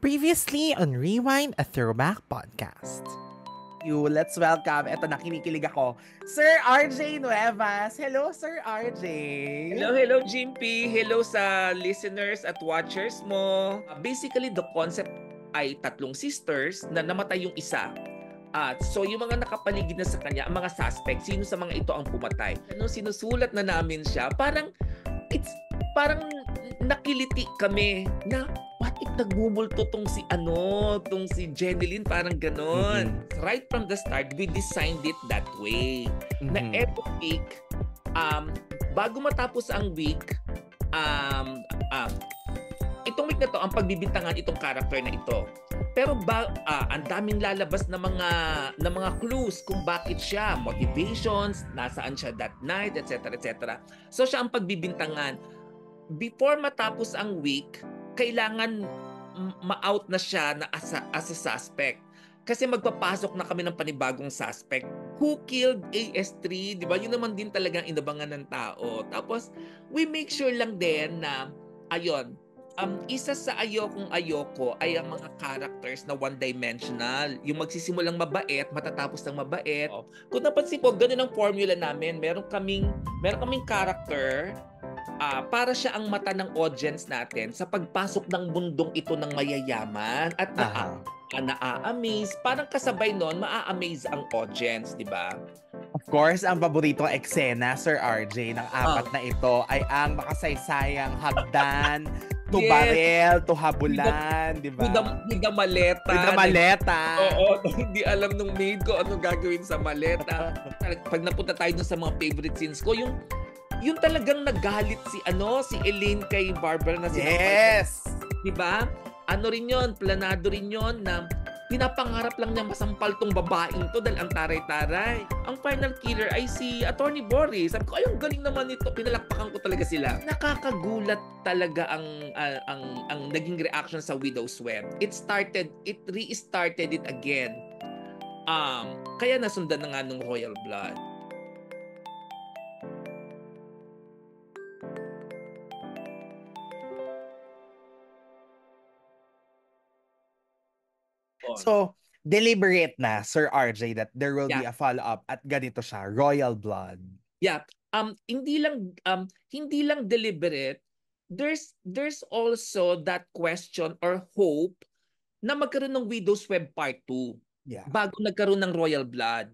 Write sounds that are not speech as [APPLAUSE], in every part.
Previously on Rewind, a throwback podcast. You, let's welcome, eto na, kinikilig ako, Sir RJ Nuevas. Hello, Sir RJ. Hello, hello, Jimpy. Hello sa listeners at watchers mo. Uh, basically, the concept ay tatlong sisters na namatay yung isa. At so yung mga nakapaligid na sa kanya, ang mga suspect, sino sa mga ito ang pumatay. Ano, sinusulat na namin siya, parang, it's, parang nakiliti kami na it nagbubulto tong si ano, tong si Jeneline, parang ganon. Mm-hmm. Right from the start, we designed it that way. Mm-hmm. Na every week, um, bago matapos ang week, um, um, itong week na to, ang pagbibintangan itong character na ito. Pero ba, uh, ang daming lalabas na mga na mga clues kung bakit siya, motivations, nasaan siya that night, etc. etc. So siya ang pagbibintangan. Before matapos ang week, kailangan ma-out na siya na as a, as a suspect. Kasi magpapasok na kami ng panibagong suspect. Who killed AS3? Di ba? Yun naman din talagang inabangan ng tao. Tapos, we make sure lang din na, ayun, um, isa sa ayokong ayoko ay ang mga characters na one-dimensional. Yung magsisimulang mabait, matatapos ng mabait. Oh. Kung napansin po, ganun ang formula namin. Meron kaming, meron kaming character uh, para siya ang mata ng audience natin sa pagpasok ng mundong ito ng mayayaman at na uh-huh. uh, huh uh amaze Parang kasabay noon, ma amaze ang audience, di ba? Of course, ang paborito eksena, Sir RJ, ng apat uh. na ito ay ang makasaysayang hagdan [LAUGHS] to yes. barel, to habulan, di ba? With with the maleta. With the maleta. Oo, oh, [LAUGHS] hindi alam nung maid ko ano gagawin sa maleta. [LAUGHS] Pag napunta tayo dun sa mga favorite scenes ko, yung yung talagang nagalit si ano, si Elaine kay Barbara na si Yes. Di ba? Ano rin 'yon, planado rin 'yon na pinapangarap lang niya masampal tong babaeng to dahil ang taray-taray. Ang final killer ay si Attorney Boris. Sabi ko, ay, ang galing naman nito. Pinalakpakan ko talaga sila. Nakakagulat talaga ang, uh, ang, ang naging reaction sa Widow's Web. It started, it restarted it again. Um, kaya nasundan na nga nung Royal Blood. So, deliberate na, Sir RJ, that there will yeah. be a follow-up at ganito siya, Royal Blood. Yeah. Um, hindi lang, um, hindi lang deliberate, there's, there's also that question or hope na magkaroon ng Widow's Web Part 2 yeah. bago nagkaroon ng Royal Blood.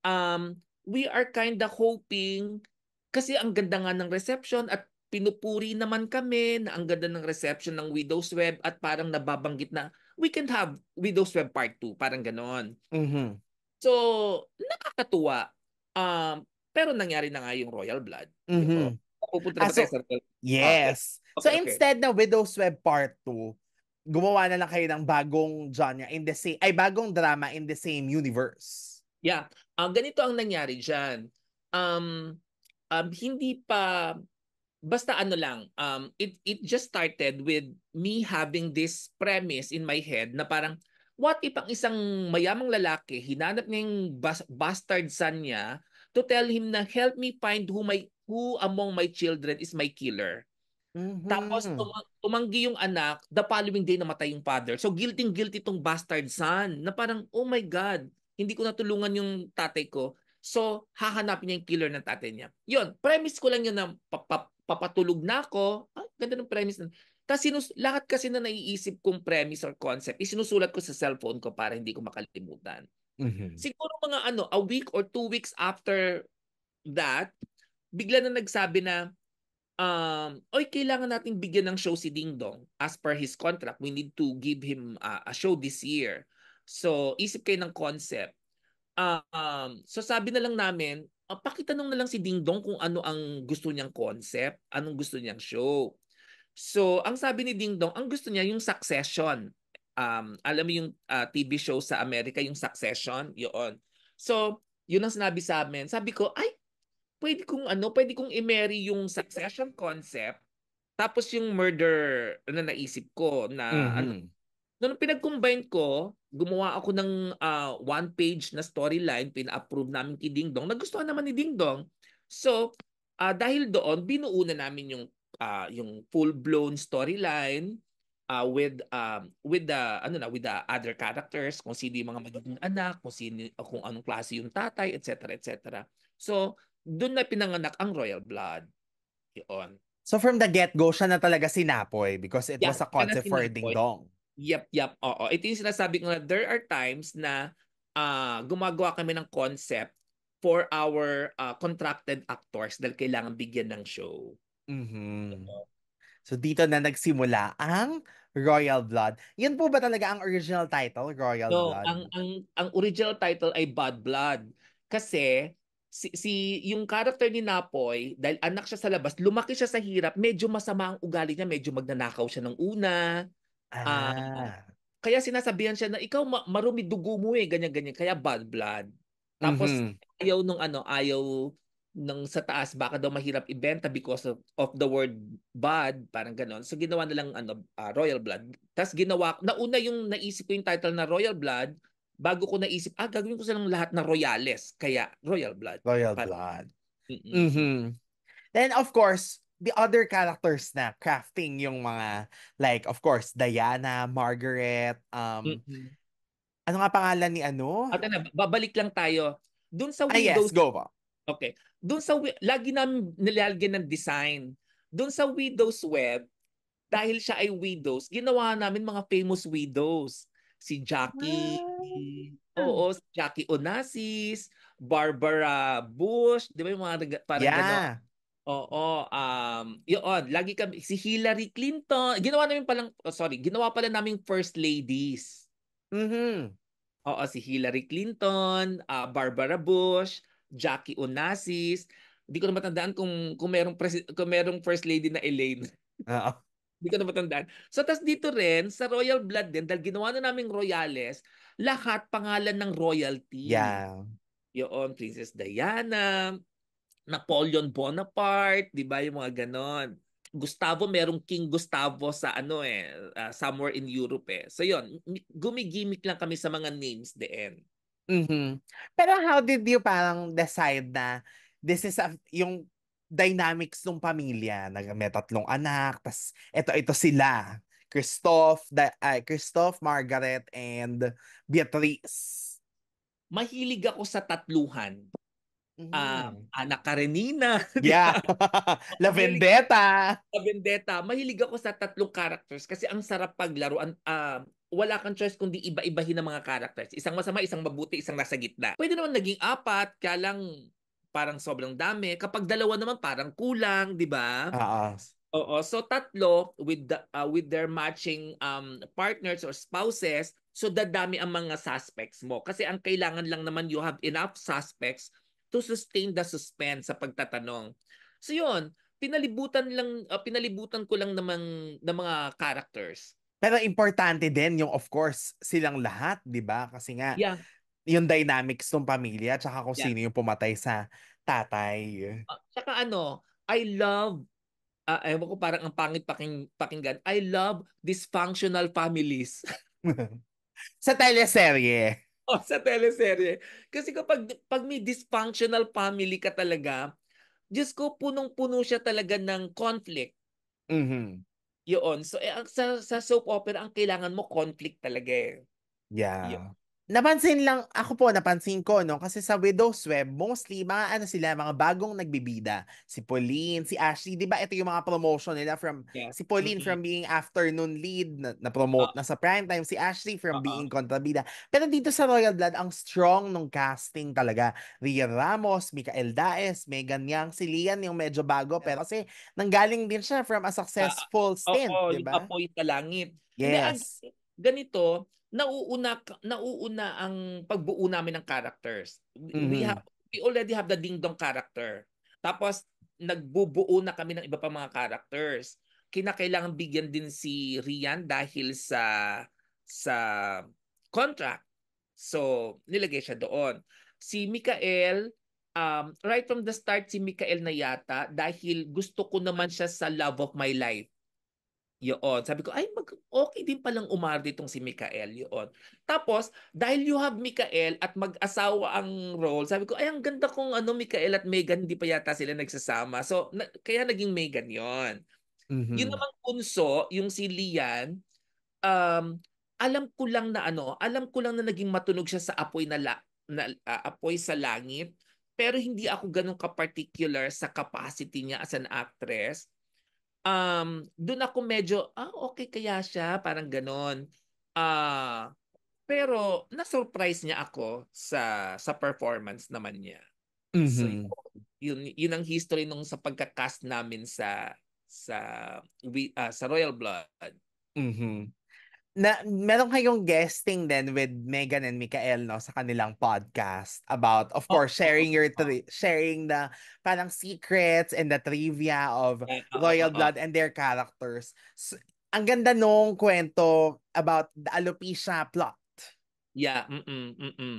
Um, we are kind of hoping kasi ang ganda nga ng reception at pinupuri naman kami na ang ganda ng reception ng Widow's Web at parang nababanggit na we can have Widow's Web Part 2, parang ganon. Mm-hmm. So, nakakatuwa. Um, pero nangyari na nga yung Royal Blood. Mm-hmm. Diba? Ah, so, pupunta ah, so, sa Royal ah, Yes. Okay. Okay, so, okay. instead na Widow's Web Part 2, gumawa na lang kayo ng bagong genre in the same, ay bagong drama in the same universe. Yeah. Uh, ganito ang nangyari dyan. Um, um, hindi pa basta ano lang, um, it, it just started with me having this premise in my head na parang, what if ang isang mayamang lalaki, hinanap ng bas- bastard son niya to tell him na help me find who my who among my children is my killer. Mm-hmm. Tapos tum- tumanggi yung anak, the following day namatay yung father. So guilty guilty tong bastard son na parang, oh my God, hindi ko natulungan yung tatay ko. So, hahanapin niya yung killer ng tatay niya. Yun, premise ko lang yun na papatulog na ako. Ay, ah, ganda ng premise na. Tapos sinus- lahat kasi na naiisip kong premise or concept, isinusulat ko sa cellphone ko para hindi ko makalimutan. Mm-hmm. Siguro mga ano, a week or two weeks after that, bigla na nagsabi na, um, oy, kailangan natin bigyan ng show si Ding Dong. As per his contract, we need to give him uh, a show this year. So, isip kayo ng concept. Uh, um, so, sabi na lang namin, uh, pakitanong na lang si Ding Dong kung ano ang gusto niyang concept, anong gusto niyang show. So, ang sabi ni Ding Dong, ang gusto niya yung Succession. Um, alam mo yung uh, ah, TV show sa Amerika, yung Succession, yun. So, yun ang sinabi sa amin. Sabi ko, ay, pwede kong ano, pwede kong i-marry yung Succession concept tapos yung murder na naisip ko na mm-hmm. ano. Noong pinag-combine ko, gumawa ako ng uh, one page na storyline, pin approve namin kay Ding Dong. Nagustuhan naman ni Ding Dong. So, uh, dahil doon, binuo na namin yung uh, yung full-blown storyline uh, with um with the ano na with the other characters kung sino yung mga magiging anak, kung sino kung anong klase yung tatay, etc. etc. So, doon na pinanganak ang Royal Blood. 'Yon. So from the get-go siya na talaga sinapoy because it yeah, was a concept for Ding Dong. Yep, yep. Oo. Ito yung sinasabi ko na there are times na uh, gumagawa kami ng concept for our uh, contracted actors dahil kailangan bigyan ng show. Mm-hmm. Diba? So, dito na nagsimula ang Royal Blood. Yan po ba talaga ang original title, Royal no, Blood? ang ang ang original title ay Bad Blood. Kasi si, si yung character ni Napoy, dahil anak siya sa labas, lumaki siya sa hirap, medyo masama ang ugali niya, medyo magnanakaw siya ng una. Ah. Uh, kaya sinasabihan siya na ikaw marumi dugo mo eh, ganyan-ganyan. Kaya bad blood. Tapos mm-hmm. ayaw nung ano, ayaw ng sa taas baka daw mahirap ibenta because of, of the word bad, parang ganon. So ginawa na lang ano, uh, Royal Blood. Tapos ginawa, nauna yung naisip ko yung title na Royal Blood, bago ko naisip, ah, gagawin ko silang lahat na Royales. Kaya Royal Blood. Royal parang, Blood. Mm-hmm. Then of course, the other characters na crafting yung mga like of course Diana, Margaret, um mm-hmm. ano nga pangalan ni ano? At na, ano, babalik lang tayo doon sa windows. Ah, yes, go ba. Okay. Doon sa lagi nang nilalagyan ng design. Doon sa Widows web dahil siya ay widows, ginawa namin mga famous widows. Si Jackie, ah. oo, si Jackie Onassis, Barbara Bush, di ba yung mga parang yeah. Oo, um, yun, lagi kami, si Hillary Clinton, ginawa namin palang, oh, sorry, ginawa pala namin first ladies. Mm-hmm. Oo, si Hillary Clinton, uh, Barbara Bush, Jackie Onassis, hindi ko na matandaan kung, kung, merong, presi- kung merong first lady na Elaine. [LAUGHS] Oo. Hindi ko na matandaan. So, tas dito rin, sa royal blood din, dahil ginawa na naming royales, lahat pangalan ng royalty. Yeah. Yun, Princess Diana, Napoleon Bonaparte, 'di ba yung mga ganon. Gustavo, merong King Gustavo sa ano eh, uh, somewhere in Europe eh. So yon, gumigimik lang kami sa mga names then. Mm-hmm. Pero how did you parang decide na this is a, yung dynamics ng pamilya, na may tatlong anak, tas ito ito sila, Christoph, da, uh, Christoph, Margaret and Beatrice. Mahilig ako sa tatluhan. Ah, mm-hmm. Um, Ana Karenina. [LAUGHS] Yeah. [LAUGHS] La Vendetta. La Vendetta. Mahilig ako sa tatlong characters kasi ang sarap paglaruan. Uh, wala kang choice kundi iba-ibahin ng mga characters. Isang masama, isang mabuti, isang nasa gitna. Pwede naman naging apat, kaya lang parang sobrang dami. Kapag dalawa naman parang kulang, 'di ba? Oo. Oo, so tatlo with the, uh, with their matching um partners or spouses, so dadami ang mga suspects mo. Kasi ang kailangan lang naman you have enough suspects to sustain the suspense sa pagtatanong. So yun, pinalibutan lang uh, pinalibutan ko lang namang ng mga characters. Pero importante din yung of course silang lahat, 'di ba? Kasi nga yeah. yung dynamics ng pamilya tsaka kung yeah. sino yung pumatay sa tatay. Uh, tsaka ano, I love uh, ewan ko parang ang pangit paking, pakinggan. I love dysfunctional families. [LAUGHS] [LAUGHS] sa teleserye oh, [LAUGHS] sa teleserye. Kasi kapag pag may dysfunctional family ka talaga, Diyos ko, punong-puno siya talaga ng conflict. Mm-hmm. Yun. So, eh, sa, sa soap opera, ang kailangan mo conflict talaga eh. Yeah. Yun. Napansin lang ako po, napansin ko, no? Kasi sa Widow's Web, mostly mga ano sila, mga bagong nagbibida. Si Pauline, si Ashley, di ba? Ito yung mga promotion nila from, yeah. si Pauline mm-hmm. from being afternoon lead, na, na-promote uh-huh. na sa prime time, si Ashley from uh-huh. being kontrabida. Pero dito sa Royal Blood, ang strong nung casting talaga. Rhea Ramos, Mikael Daes, Megan Yang, si Lian yung medyo bago. Yeah. Pero kasi nanggaling din siya from a successful uh-huh. stint, oh, oh, di ba? Apoy sa langit. Yes. Then, ganito, nauuna nauuna ang pagbuo namin ng characters. Mm-hmm. We have we already have the Dingdong character. Tapos nagbubuo na kami ng iba pa mga characters. Kinakailangan bigyan din si Rian dahil sa sa contract. So nilagay siya doon. Si Mikael um right from the start si Mikael na yata dahil gusto ko naman siya sa love of my life. Yun. Sabi ko, ay, mag okay din palang umarte itong si Mikael. Yun. Tapos, dahil you have Mikael at mag-asawa ang role, sabi ko, ay, ang ganda kong ano, Mikael at Megan, hindi pa yata sila nagsasama. So, na- kaya naging Megan yon mm-hmm. Yun naman punso, yung si Lian, um, alam ko lang na ano, alam ko lang na naging matunog siya sa apoy na, la- na uh, apoy sa langit. Pero hindi ako ganun ka-particular sa capacity niya as an actress um, doon ako medyo, ah, okay kaya siya, parang ganon. Ah, uh, pero na-surprise niya ako sa sa performance naman niya. Mm-hmm. So, yun, yun ang history nung sa pagka-cast namin sa sa uh, sa Royal Blood. Mm-hmm na meron kayong guesting then with Megan and Mikael no sa kanilang podcast about of course oh, sharing your oh. tri- sharing the parang secrets and the trivia of Royal Blood and their characters. So, ang ganda nung kwento about the alopecia plot. Yeah, mm mm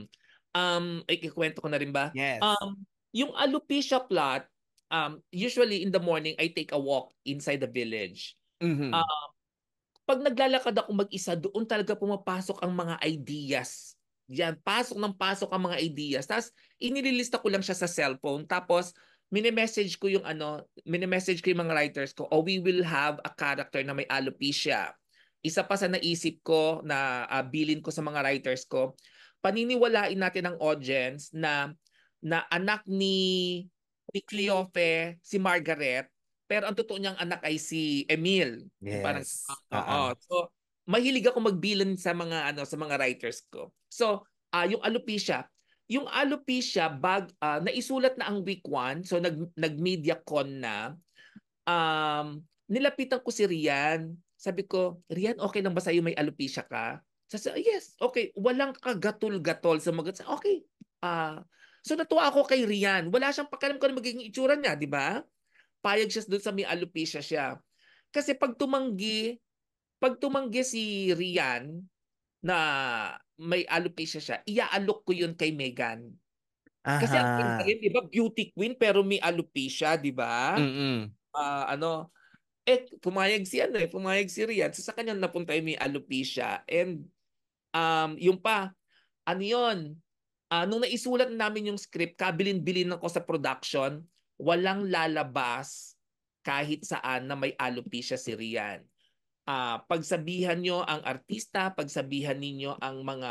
Um ikikwento ko na rin ba? Yes. Um yung alopecia plot um usually in the morning I take a walk inside the village. Mm-hmm. Um pag naglalakad ako mag-isa, doon talaga pumapasok ang mga ideas. Yan, pasok ng pasok ang mga ideas. Tapos, inililista ko lang siya sa cellphone. Tapos, mini-message ko yung ano, mini-message ko yung mga writers ko, oh, we will have a character na may alopecia. Isa pa sa naisip ko na uh, bilin ko sa mga writers ko, paniniwalain natin ang audience na na anak ni ni mm-hmm. Cleofe, si Margaret, pero ang totoo niyang anak ay si Emil. Yes. Parang, uh, uh-huh. Ah. So, mahilig ako magbilan sa mga ano sa mga writers ko. So, uh, yung alopecia, yung alopecia bag uh, naisulat na ang week 1, so nag nag media con na. Um, nilapitan ko si Rian. Sabi ko, Rian, okay lang ba sa'yo may alopecia ka? Sabi, yes, okay. Walang kagatol-gatol sa mga... Okay. Uh, so natuwa ako kay Rian. Wala siyang pakialam ko ano na magiging itsura niya, di ba? payag siya doon sa may alopecia siya. Kasi pag tumanggi, pag tumanggi si Rian na may alopecia siya, iaalok ko yun kay Megan. Aha. Kasi ang queen rin, di ba, beauty queen pero may alopecia, di ba? Uh, ano, eh, pumayag si ano eh, pumayag si Rian. So, sa kanya napunta yung may alopecia. And, um, yung pa, ano yun, uh, nung naisulat namin yung script, kabilin-bilin ako sa production, walang lalabas kahit saan na may alopecia si Rian. Uh, pagsabihan nyo ang artista, pagsabihan ninyo ang mga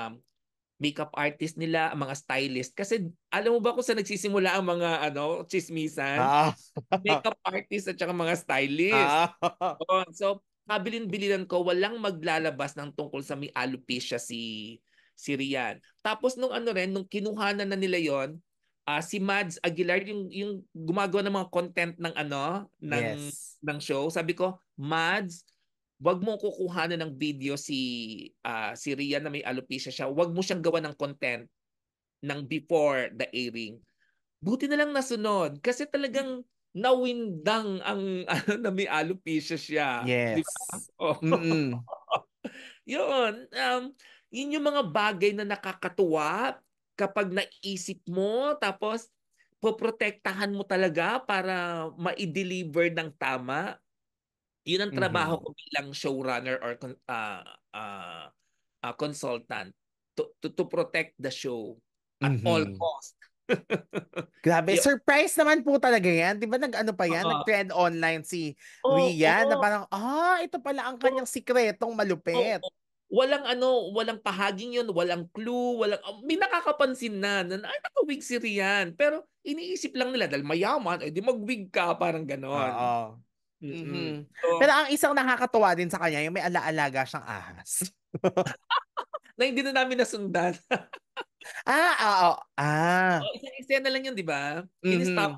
makeup artist nila, ang mga stylist. Kasi alam mo ba kung sa nagsisimula ang mga ano, chismisan? Ah. makeup artist at saka mga stylist. Ah. Oh, so, kabilin-bilinan ko, walang maglalabas ng tungkol sa may alopecia si si Rian. Tapos nung ano rin, nung kinuhanan na nila yon uh, si Mads Aguilar yung yung gumagawa ng mga content ng ano ng yes. ng show. Sabi ko, Mads, wag mo kukuhanan ng video si uh, si Rian na may alopecia siya. Wag mo siyang gawa ng content ng before the airing. Buti na lang nasunod kasi talagang nawindang ang [LAUGHS] ano na may alopecia siya. Yes. Diba? Oh. Mm-hmm. [LAUGHS] yun. Um, yun yung mga bagay na nakakatuwa kapag naisip mo, tapos poprotektahan mo talaga para ma-deliver ng tama. Yun ang mm-hmm. trabaho mm-hmm. ko bilang showrunner or uh, uh, uh, consultant to, to to protect the show at mm-hmm. all cost. [LAUGHS] Grabe, Yo. surprise naman po talaga 'yan. 'Di ba nag-ano pa 'yan, uh-huh. nag-trend online si oh, Ria oh. na parang ah, ito pala ang kanyang oh. sikretong malupit. Oh, oh walang ano, walang pahaging yun, walang clue, walang, oh, may nakakapansin na, na ay, nakawig si Rian. Pero iniisip lang nila, dahil mayaman, eh, di magwig ka, parang ganon. Oo. mm-hmm. So, Pero ang isang nakakatuwa din sa kanya, yung may alaalaga siyang ahas. [LAUGHS] na hindi na namin nasundan. [LAUGHS] Ah, oo. Ah. So, isang eksena lang yun, di ba? Mm-hmm. Kinistop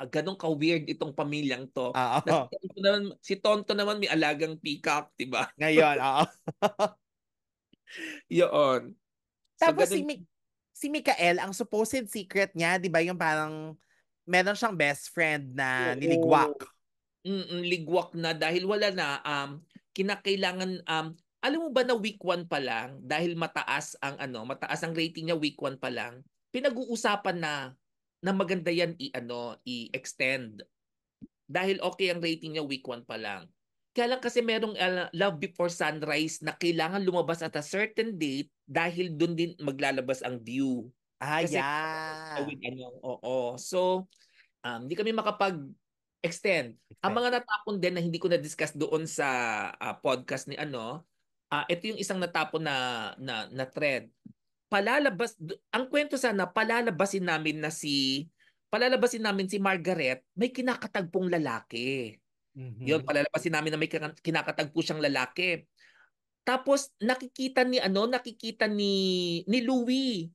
ah, ganun ka-weird itong pamilyang to. Ah, oh. si, Tonto naman, si Tonto naman may alagang peacock, di ba? Ngayon, oo. [LAUGHS] Yun. Tapos so, ganun... si, Mi- si Mikael, ang supposed secret niya, di ba yung parang meron siyang best friend na Oo. niligwak. Mm-mm, ligwak na dahil wala na um kinakailangan um alam mo ba na week 1 pa lang dahil mataas ang ano, mataas ang rating niya week 1 pa lang, pinag-uusapan na na maganda yan i-ano, i-extend. Dahil okay ang rating niya week 1 pa lang. Kaya lang kasi merong ah, Love Before Sunrise na kailangan lumabas at a certain date dahil doon din maglalabas ang view. Ah, kasi, yeah. With, ano, oo. Oh, So, um, hindi kami makapag extend. Ang mga natapon din na hindi ko na-discuss doon sa uh, podcast ni ano, uh, ito yung isang natapon na, na, na thread. Palalabas, ang kwento sana, palalabasin namin na si, palalabasin namin si Margaret, may kinakatagpong lalaki. Mm-hmm. Yun, palalabasin namin na may kinakatagpo siyang lalaki. Tapos nakikita ni ano, nakikita ni ni Louie.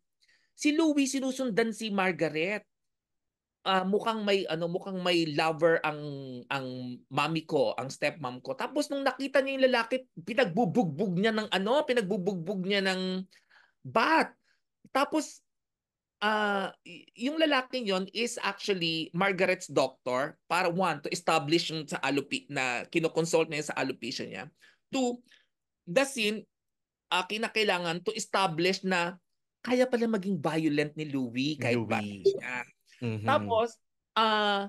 Si Louie sinusundan si Margaret uh, mukhang may ano mukhang may lover ang ang mommy ko, ang stepmom ko. Tapos nung nakita niya yung lalaki, pinagbubugbog niya ng ano, pinagbubugbog niya ng bat. Tapos uh, yung lalaki yon is actually Margaret's doctor para one to establish yung sa alope na kinoconsult niya sa alopecia niya. Two, the scene uh, kinakailangan to establish na kaya pala maging violent ni Louis kahit Louis. bata niya. Mm-hmm. Tapos, uh,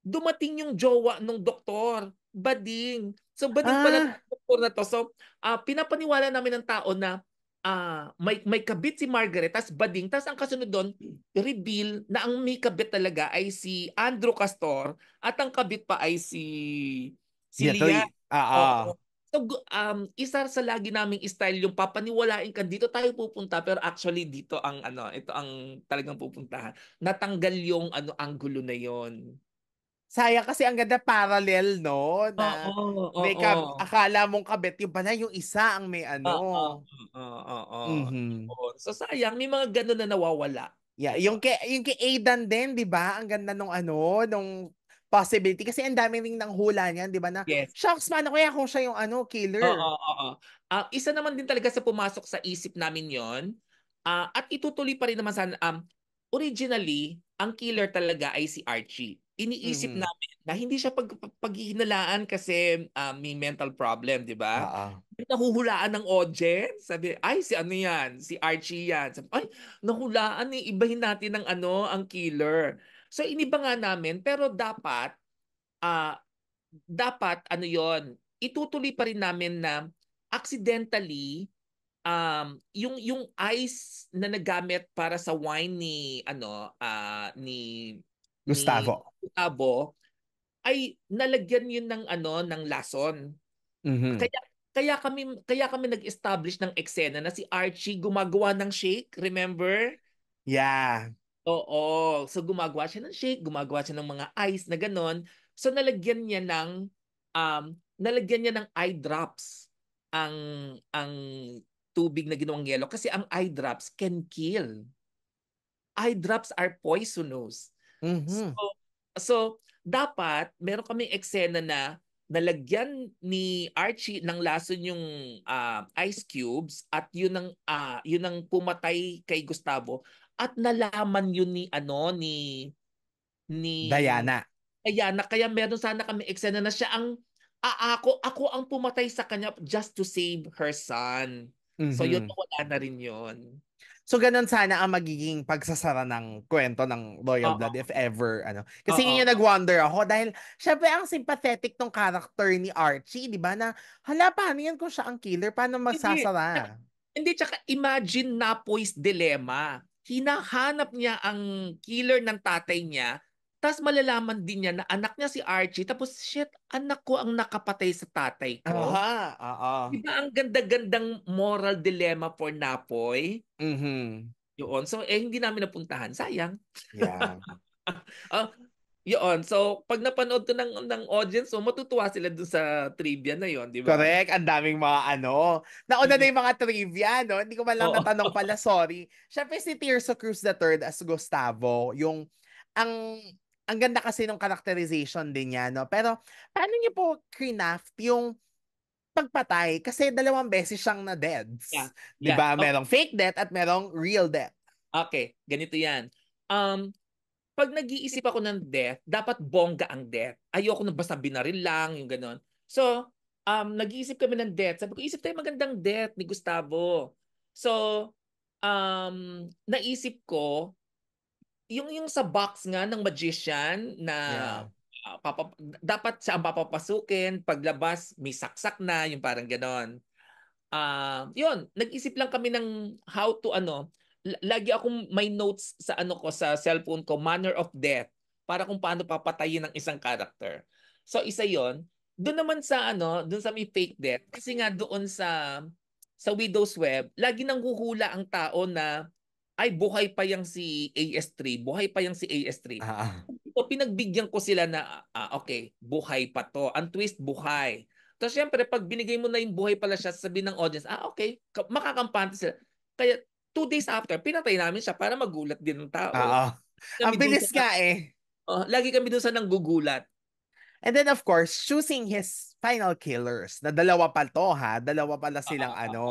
dumating yung jowa nung doktor, bading. So bading ah. pala ng doktor na to. So uh, pinapaniwala namin ng tao na uh, may, may kabit si Margaret, tas bading. Tas ang kasunod doon, reveal na ang may kabit talaga ay si Andrew Castor at ang kabit pa ay si si yeah, Lian. Ah, ah. So um isa sa lagi naming style yung papaniwalain ka dito tayo pupunta pero actually dito ang ano ito ang talagang pupuntahan. Natanggal yung ano angulo na yon. Saya kasi ang ganda parallel, no? Na oh, oh, oh, may oh. akala mong kabet yung pala yung isa ang may ano. Oo. Oh, oh, oh, oh, mm-hmm. So sayang, may mga ganun na nawawala. Yeah, yung kay yung kay Aidan din, 'di ba? Ang ganda nung ano, nung possibility kasi ang dami ring ng hula niyan, 'di ba na? Yes. Shocks man kaya kung siya yung ano, killer. Oo, oo, oo. Uh, isa naman din talaga sa pumasok sa isip namin 'yon. Uh, ah, at itutuloy pa rin naman sa um, originally, ang killer talaga ay si Archie. Iniisip mm-hmm. namin na hindi siya pag paghihinalaan kasi um, may mental problem, 'di ba? Uh-huh. Nahuhulaan ng audience. Sabi, ay si ano 'yan? Si Archie 'yan. Sabi, ay, nahulaan ni eh. ibahin natin ng ano, ang killer. So iniba nga namin pero dapat uh, dapat ano 'yon, itutuloy pa rin namin na accidentally um yung yung ice na nagamit para sa wine ni ano uh, ni Gustavo. Ni Gustavo ay nalagyan yun ng ano ng lason. Mm-hmm. Kaya kaya kami kaya kami nag-establish ng eksena na si Archie gumagawa ng shake, remember? Yeah. Oo. So gumagawa siya ng shake, gumagawa siya ng mga ice na ganun. So nalagyan niya ng um, nalagyan niya ng eye drops ang ang tubig na ginawang yelo kasi ang eye drops can kill. Eye drops are poisonous. Mm-hmm. So so dapat meron kaming eksena na nalagyan ni Archie ng lason yung uh, ah, ice cubes at yun ang uh, yun ang pumatay kay Gustavo at nalaman yun ni ano ni ni Diana. Diana kaya meron sana kami eksena na siya ang aako ako ang pumatay sa kanya just to save her son. Mm-hmm. So yun mm-hmm. wala na rin yun. So ganun sana ang magiging pagsasara ng kwento ng Royal Uh-oh. Blood if ever ano. Kasi Uh-oh. nag-wonder ako dahil syempre ang sympathetic tong character ni Archie, di ba? Na hala paano yan kung siya ang killer, paano magsasara? Hindi, hindi tsaka imagine Napoy's dilemma hinahanap niya ang killer ng tatay niya tapos malalaman din niya na anak niya si Archie. Tapos, shit, anak ko ang nakapatay sa tatay ko. Aha, oo. Diba ang ganda-gandang moral dilemma for Napoy? Mm-hmm. Yun. So, eh, hindi namin napuntahan. Sayang. Yeah. uh, [LAUGHS] Yon. So, pag napanood to ng, ng audience so matutuwa sila dun sa trivia na yon di ba? Correct. Ang daming mga ano. Nauna mm na yung mga trivia, no? Hindi ko man lang Oo. natanong pala, sorry. Siyempre si Tirso Cruz III as Gustavo, yung, ang, ang ganda kasi ng characterization din niya, no? Pero, paano niyo po craft yung pagpatay? Kasi dalawang beses siyang na dead Yeah. Di ba? Yeah. Oh. Merong fake death at merong real death. Okay. Ganito yan. Um, pag nag-iisip ako ng death, dapat bongga ang death. Ayoko na basta binaril lang, yung ganun. So, um, nag-iisip kami ng death. Sabi ko, isip tayo magandang death ni Gustavo. So, um, naisip ko, yung, yung sa box nga ng magician na yeah. uh, papa, dapat siya ang papapasukin, paglabas may saksak na, yung parang ganon. Uh, yun, nag-isip lang kami ng how to ano, lagi akong may notes sa ano ko sa cellphone ko manner of death para kung paano papatayin ng isang character. So isa 'yon. Doon naman sa ano, doon sa may fake death kasi nga doon sa sa Widow's Web, lagi nang huhula ang tao na ay buhay pa yang si AS3, buhay pa yang si AS3. Ah, ah. So pinagbigyan ko sila na ah, okay, buhay pa to. Ang twist buhay. Tapos syempre pag binigay mo na yung buhay pala siya, sabi ng audience, ah okay, makakampante sila. Kaya two days after, pinatay namin siya para magulat din ng tao. Oo. Ang bilis ka eh. Oh, lagi kami doon sa nanggugulat. And then of course, choosing his final killers. Na dalawa pa to ha, dalawa pala silang uh-oh. Ah, ah, ano.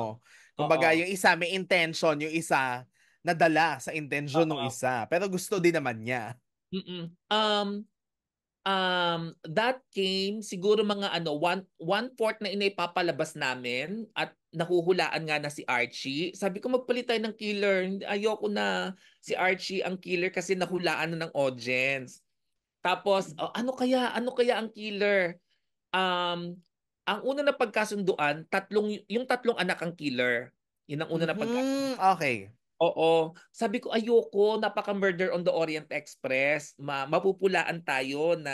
Ah, Kumbaga uh-oh. yung isa may intention, yung isa nadala sa intention uh-oh. ng isa. Pero gusto din naman niya. Mm-mm. Um um, that came siguro mga ano, one, one fourth na inipapalabas namin at nakuhulaan nga na si Archie. Sabi ko magpalit tayo ng killer. Ayoko na si Archie ang killer kasi nahulaan na ng audience. Tapos, oh, ano kaya? Ano kaya ang killer? Um, ang una na pagkasunduan, tatlong, yung tatlong anak ang killer. Yun ang una na pagkasunduan. Mm, okay. Oo. Sabi ko, ayoko, napaka-murder on the Orient Express. Ma mapupulaan tayo na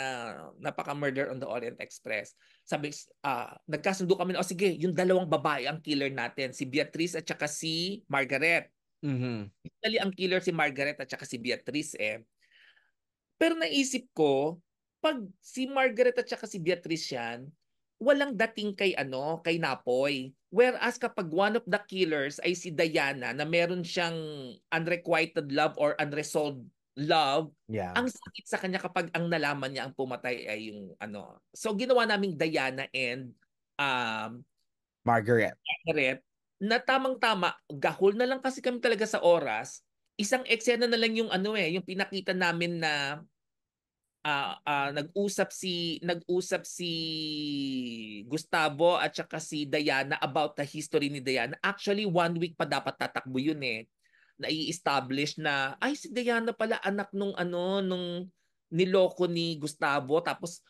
napaka-murder on the Orient Express. Sabi, ah, uh, nagkasundo kami na, oh, sige, yung dalawang babae ang killer natin, si Beatrice at saka si Margaret. Mm-hmm. Italy ang killer si Margaret at saka si Beatrice eh. Pero naisip ko, pag si Margaret at saka si Beatrice yan, walang dating kay ano, kay Napoy. Whereas kapag one of the killers ay si Diana na meron siyang unrequited love or unresolved love, yeah. ang sakit sa kanya kapag ang nalaman niya ang pumatay ay yung ano. So ginawa naming Diana and um, Margaret. Margaret na tamang-tama, gahol na lang kasi kami talaga sa oras. Isang eksena na lang yung ano eh, yung pinakita namin na uh, uh, nag-usap si nag-usap si Gustavo at saka si Diana about the history ni Diana. Actually, one week pa dapat tatakbo yun eh. Na i-establish na ay si Diana pala anak nung ano nung niloko ni Gustavo tapos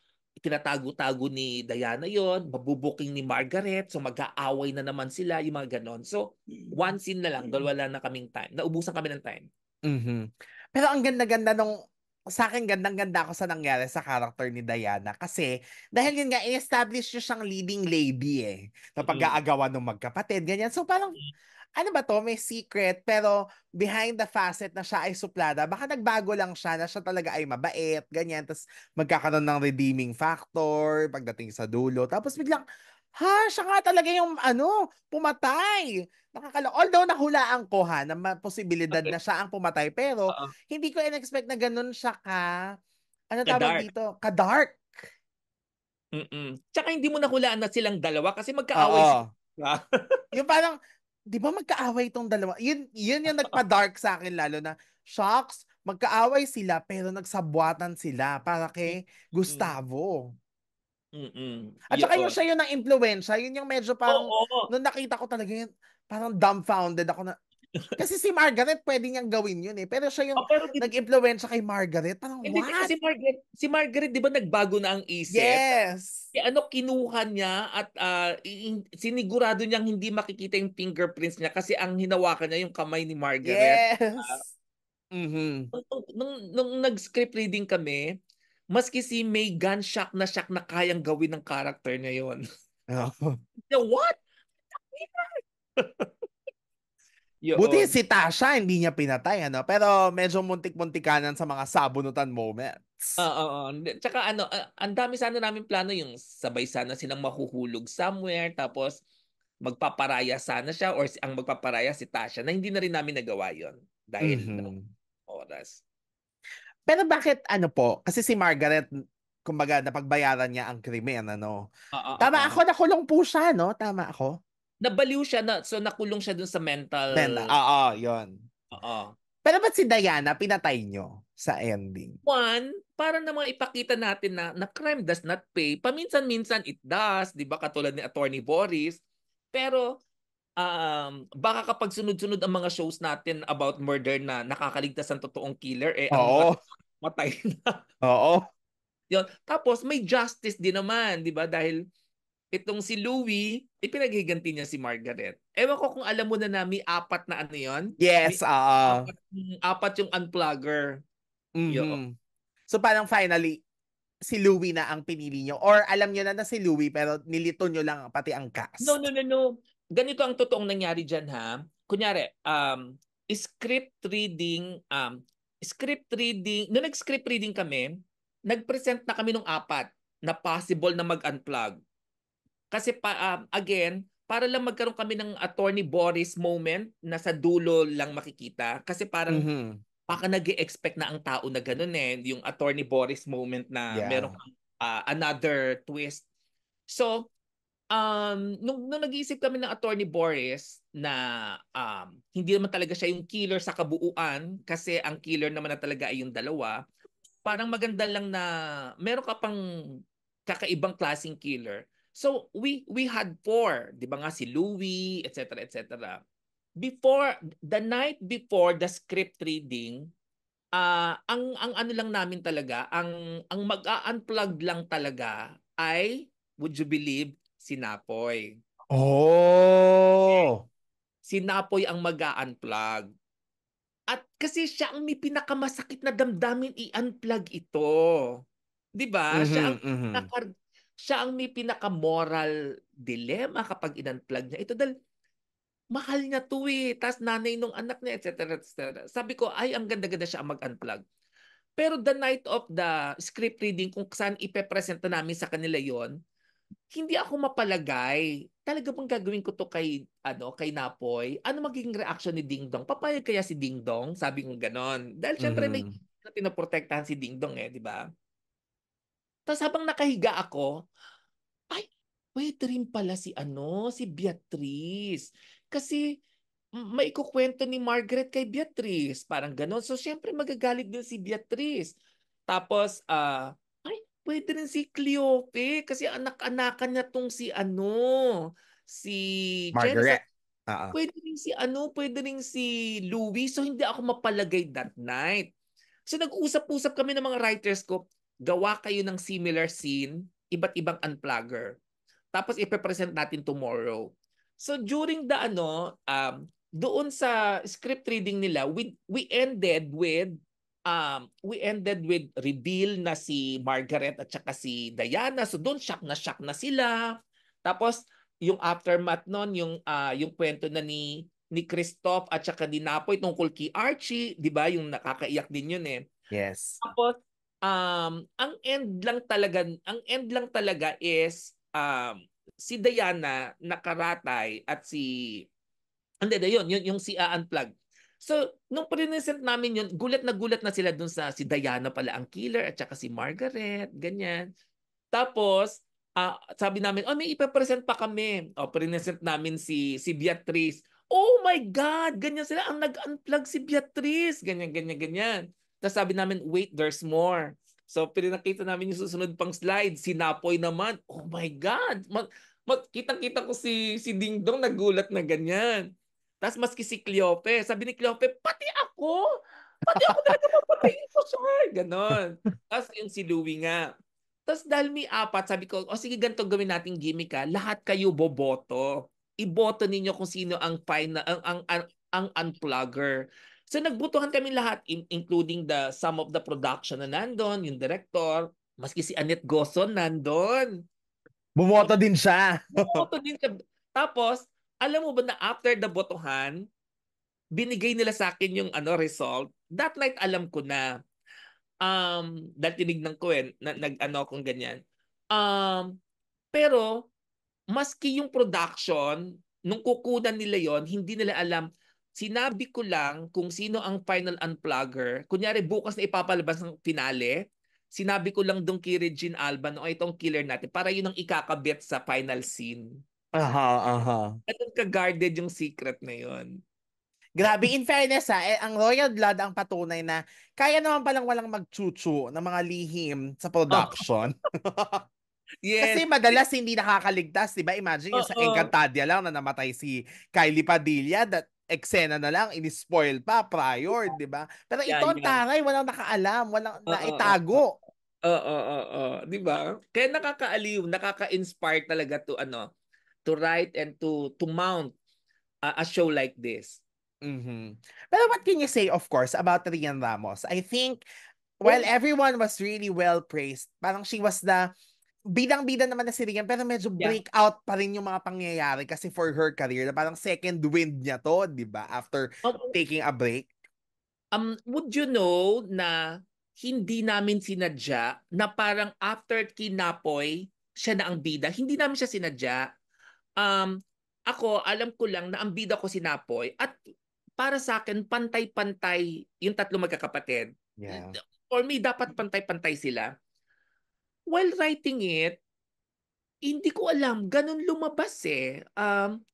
tinatago-tago ni Diana yon mabubuking ni Margaret, so mag-aaway na naman sila, yung mga ganon. So, one scene na lang, dahil mm. wala na kaming time. Naubusan kami ng time. Mm-hmm. Pero ang ganda-ganda nung sa akin gandang-ganda ako sa nangyari sa character ni Diana kasi dahil yun nga i-establish niya siyang leading lady eh na mm. pag-aagawan ng magkapatid ganyan so parang mm. ano ba to may secret pero behind the facet na siya ay suplada baka nagbago lang siya na siya talaga ay mabait ganyan tapos magkakaroon ng redeeming factor pagdating sa dulo tapos biglang ha, siya nga talaga yung ano, pumatay. Nakakala although nahulaan ko ha na posibilidad okay. na siya ang pumatay pero Uh-oh. hindi ko in-expect na ganun siya ka ano ka tawag dito, ka dark. Mm. Tsaka hindi mo nahulaan na silang dalawa kasi magkaaway sila. [LAUGHS] yung parang 'di ba magkaaway itong dalawa? Yun yun yung nagpa-dark sa akin lalo na shocks, magkaaway sila pero nagsabwatan sila para kay mm. Gustavo. Mm. Mm-mm. At saka yung oh. sa'yo ng influensya, yun yung medyo parang, oh, oh, nung nakita ko talaga yun, parang dumbfounded ako na, [LAUGHS] kasi si Margaret pwede niyang gawin yun eh. Pero siya yung oh, pero, nag-impluwensya kay Margaret. Parang hindi, what? Si Margaret, si Margaret 'di ba nagbago na ang isip? Yes. Si eh, ano kinuha niya at uh, sinigurado niyang hindi makikita yung fingerprints niya kasi ang hinawakan niya yung kamay ni Margaret. Yes. Uh, mm-hmm. nung, nung, nung, nung nag-script reading kami, maski si may gun shock na shock na kayang gawin ng character niya yon. Oh. The what? [LAUGHS] Yo, Buti si Tasha hindi niya pinatay ano, pero medyo muntik-muntikanan sa mga sabunutan moments. Oo, uh, uh, uh. tsaka ano, uh, ang dami sana namin plano yung sabay sana silang mahuhulog somewhere tapos magpaparaya sana siya or ang magpaparaya si Tasha na hindi na rin namin nagawa yon dahil mm-hmm. oras. Pero bakit ano po? Kasi si Margaret, kumbaga, napagbayaran niya ang krimen, ano? Uh, uh, Tama uh, uh, ako, nakulong po siya, no? Tama ako. Nabaliw siya, na, so nakulong siya dun sa mental... Mental, oo, yun. Oo. Pero ba't si Diana pinatay nyo sa ending? One, para naman ipakita natin na, na crime does not pay. Paminsan-minsan it does, di ba? Katulad ni Attorney Boris. Pero um, baka kapag sunod-sunod ang mga shows natin about murder na nakakaligtas ang totoong killer, eh, ano, Oo. ang [LAUGHS] matay na. Oo. Yun. Tapos, may justice din naman, di ba? Dahil itong si Louie, ipinaghiganti niya si Margaret. Ewan ko kung alam mo na na may apat na ano yon Yes, May ah. apat, apat yung unplugger. mm Yun. Mm-hmm. So parang finally, si Louie na ang pinili niyo. Or alam niyo na na si Louie, pero nilito niyo lang pati ang cast. No, no, no, no ganito ang totoong nangyari diyan ha. Kunyari, um, script reading, um, script reading, no nag-script reading kami, nag-present na kami nung apat na possible na mag-unplug. Kasi pa, um, again, para lang magkaroon kami ng attorney Boris moment na sa dulo lang makikita kasi parang mm-hmm. baka nag expect na ang tao na ganun eh yung attorney Boris moment na yeah. meron kang uh, ah, another twist so um, nung, nung nag-iisip kami ng attorney Boris na um, hindi naman talaga siya yung killer sa kabuuan kasi ang killer naman na talaga ay yung dalawa, parang maganda lang na meron ka pang kakaibang klaseng killer. So we we had four, 'di ba nga si Louis, etc. etc. Before the night before the script reading, uh, ang ang ano lang namin talaga, ang ang mag-unplug lang talaga ay would you believe si Napoy. Oh! Si Napoy ang mag-unplug. At kasi siya ang may pinakamasakit na damdamin i-unplug ito. 'Di ba? Mm-hmm, siya ang mm-hmm. nakar- siya ang may pinaka-moral dilemma kapag in-unplug niya ito dahil mahal niya to eh. Tapos nanay nung anak niya, etc. etc. Sabi ko, ay, ang ganda-ganda siya mag-unplug. Pero the night of the script reading, kung saan ipepresenta namin sa kanila yon hindi ako mapalagay. Talaga bang gagawin ko to kay ano kay Napoy? Ano magiging reaction ni Ding Dong? Papayag kaya si Ding Dong? Sabi ko ganon. Dahil syempre mm-hmm. may pinoprotektahan si Ding Dong eh, di ba? Tapos habang nakahiga ako, ay, pwede rin pala si ano, si Beatrice. Kasi may ikukwento ni Margaret kay Beatrice. Parang ganon. So, syempre, magagalit din si Beatrice. Tapos, ah, uh, pwede rin si Cleope kasi anak-anakan niya tong si ano, si Margaret. Jen, uh-huh. Pwede rin si ano, pwede rin si Louis. So hindi ako mapalagay that night. So nag-usap-usap kami ng mga writers ko, gawa kayo ng similar scene, iba't ibang unplugger. Tapos ipepresent natin tomorrow. So during the ano, um, doon sa script reading nila, we, we ended with um, we ended with reveal na si Margaret at saka si Diana. So doon shock na shock na sila. Tapos yung aftermath noon, yung uh, yung kwento na ni ni Christoph at saka ni Napoy tungkol kay Archie, 'di ba? Yung nakakaiyak din yun eh. Yes. Tapos um ang end lang talaga, ang end lang talaga is um si Diana nakaratay at si hindi, yun, yun, yung si uh, Unplugged So, nung pre-present namin yun, gulat na gulat na sila dun sa si Diana pala ang killer at saka si Margaret, ganyan. Tapos, uh, sabi namin, oh, may ipapresent pa kami. O, oh, present namin si, si Beatrice. Oh my God! Ganyan sila. Ang nag-unplug si Beatrice. Ganyan, ganyan, ganyan. Tapos sabi namin, wait, there's more. So, pinakita namin yung susunod pang slide. Si Napoy naman. Oh my God! Mag, mag, kitang-kita ko si, si Ding Dong nagulat na ganyan. Tapos maski si Cleope, sabi ni Cleope, pati ako! Pati ako talaga mapatayin ko siya! Ganon. Tapos yung si Louie nga. Tapos dahil may apat, sabi ko, o sige ganito gawin natin gimmick ha, ah. lahat kayo boboto. Iboto ninyo kung sino ang final, ang, ang, ang, ang unplugger. So nagbutuhan kami lahat, including the some of the production na nandon, yung director, maski si Annette Goson nandon. Bumoto din siya. Bumoto din siya. Tapos, alam mo ba na after the botohan, binigay nila sa akin yung ano result. That night alam ko na um dahil tinignan ko eh na, nag ano kung ganyan. Um pero maski yung production nung kukunan nila yon, hindi nila alam sinabi ko lang kung sino ang final unplugger. Kunyari, bukas na ipapalabas ng finale, sinabi ko lang doon kay Regine Alba, no, oh, itong killer natin, para yun ang ikakabit sa final scene. Aha, aha. Ganun ka-guarded yung secret na yon. Grabe, in fairness ha, eh, ang Royal Blood ang patunay na kaya naman palang walang magchuchu ng mga lihim sa production. Oh. [LAUGHS] yes. Kasi madalas hindi nakakaligtas, di ba? Imagine oh, yung sa Encantadia lang na namatay si Kylie Padilla, that eksena na lang, inispoil pa prior, di ba? Pero ito ang taray, walang nakaalam, walang oh, naitago. Oo, oo, oo, di ba? Kaya nakakaaliw, nakaka-inspire talaga to ano, to write and to to mount uh, a show like this. Mm-hmm. But what can you say, of course, about Rian Ramos? I think while everyone was really well praised, parang she was the bidang-bida naman na si Rian pero medyo yeah. breakout pa rin yung mga pangyayari kasi for her career na parang second wind niya to, di ba? After um, taking a break. Um, would you know na hindi namin sinadya na parang after kinapoy, siya na ang bida. Hindi namin siya sinadya um, ako, alam ko lang na ang bida ko si Napoy at para sa akin, pantay-pantay yung tatlo magkakapatid. Yeah. For me, dapat pantay-pantay sila. While writing it, hindi ko alam, ganun lumabas eh. Um,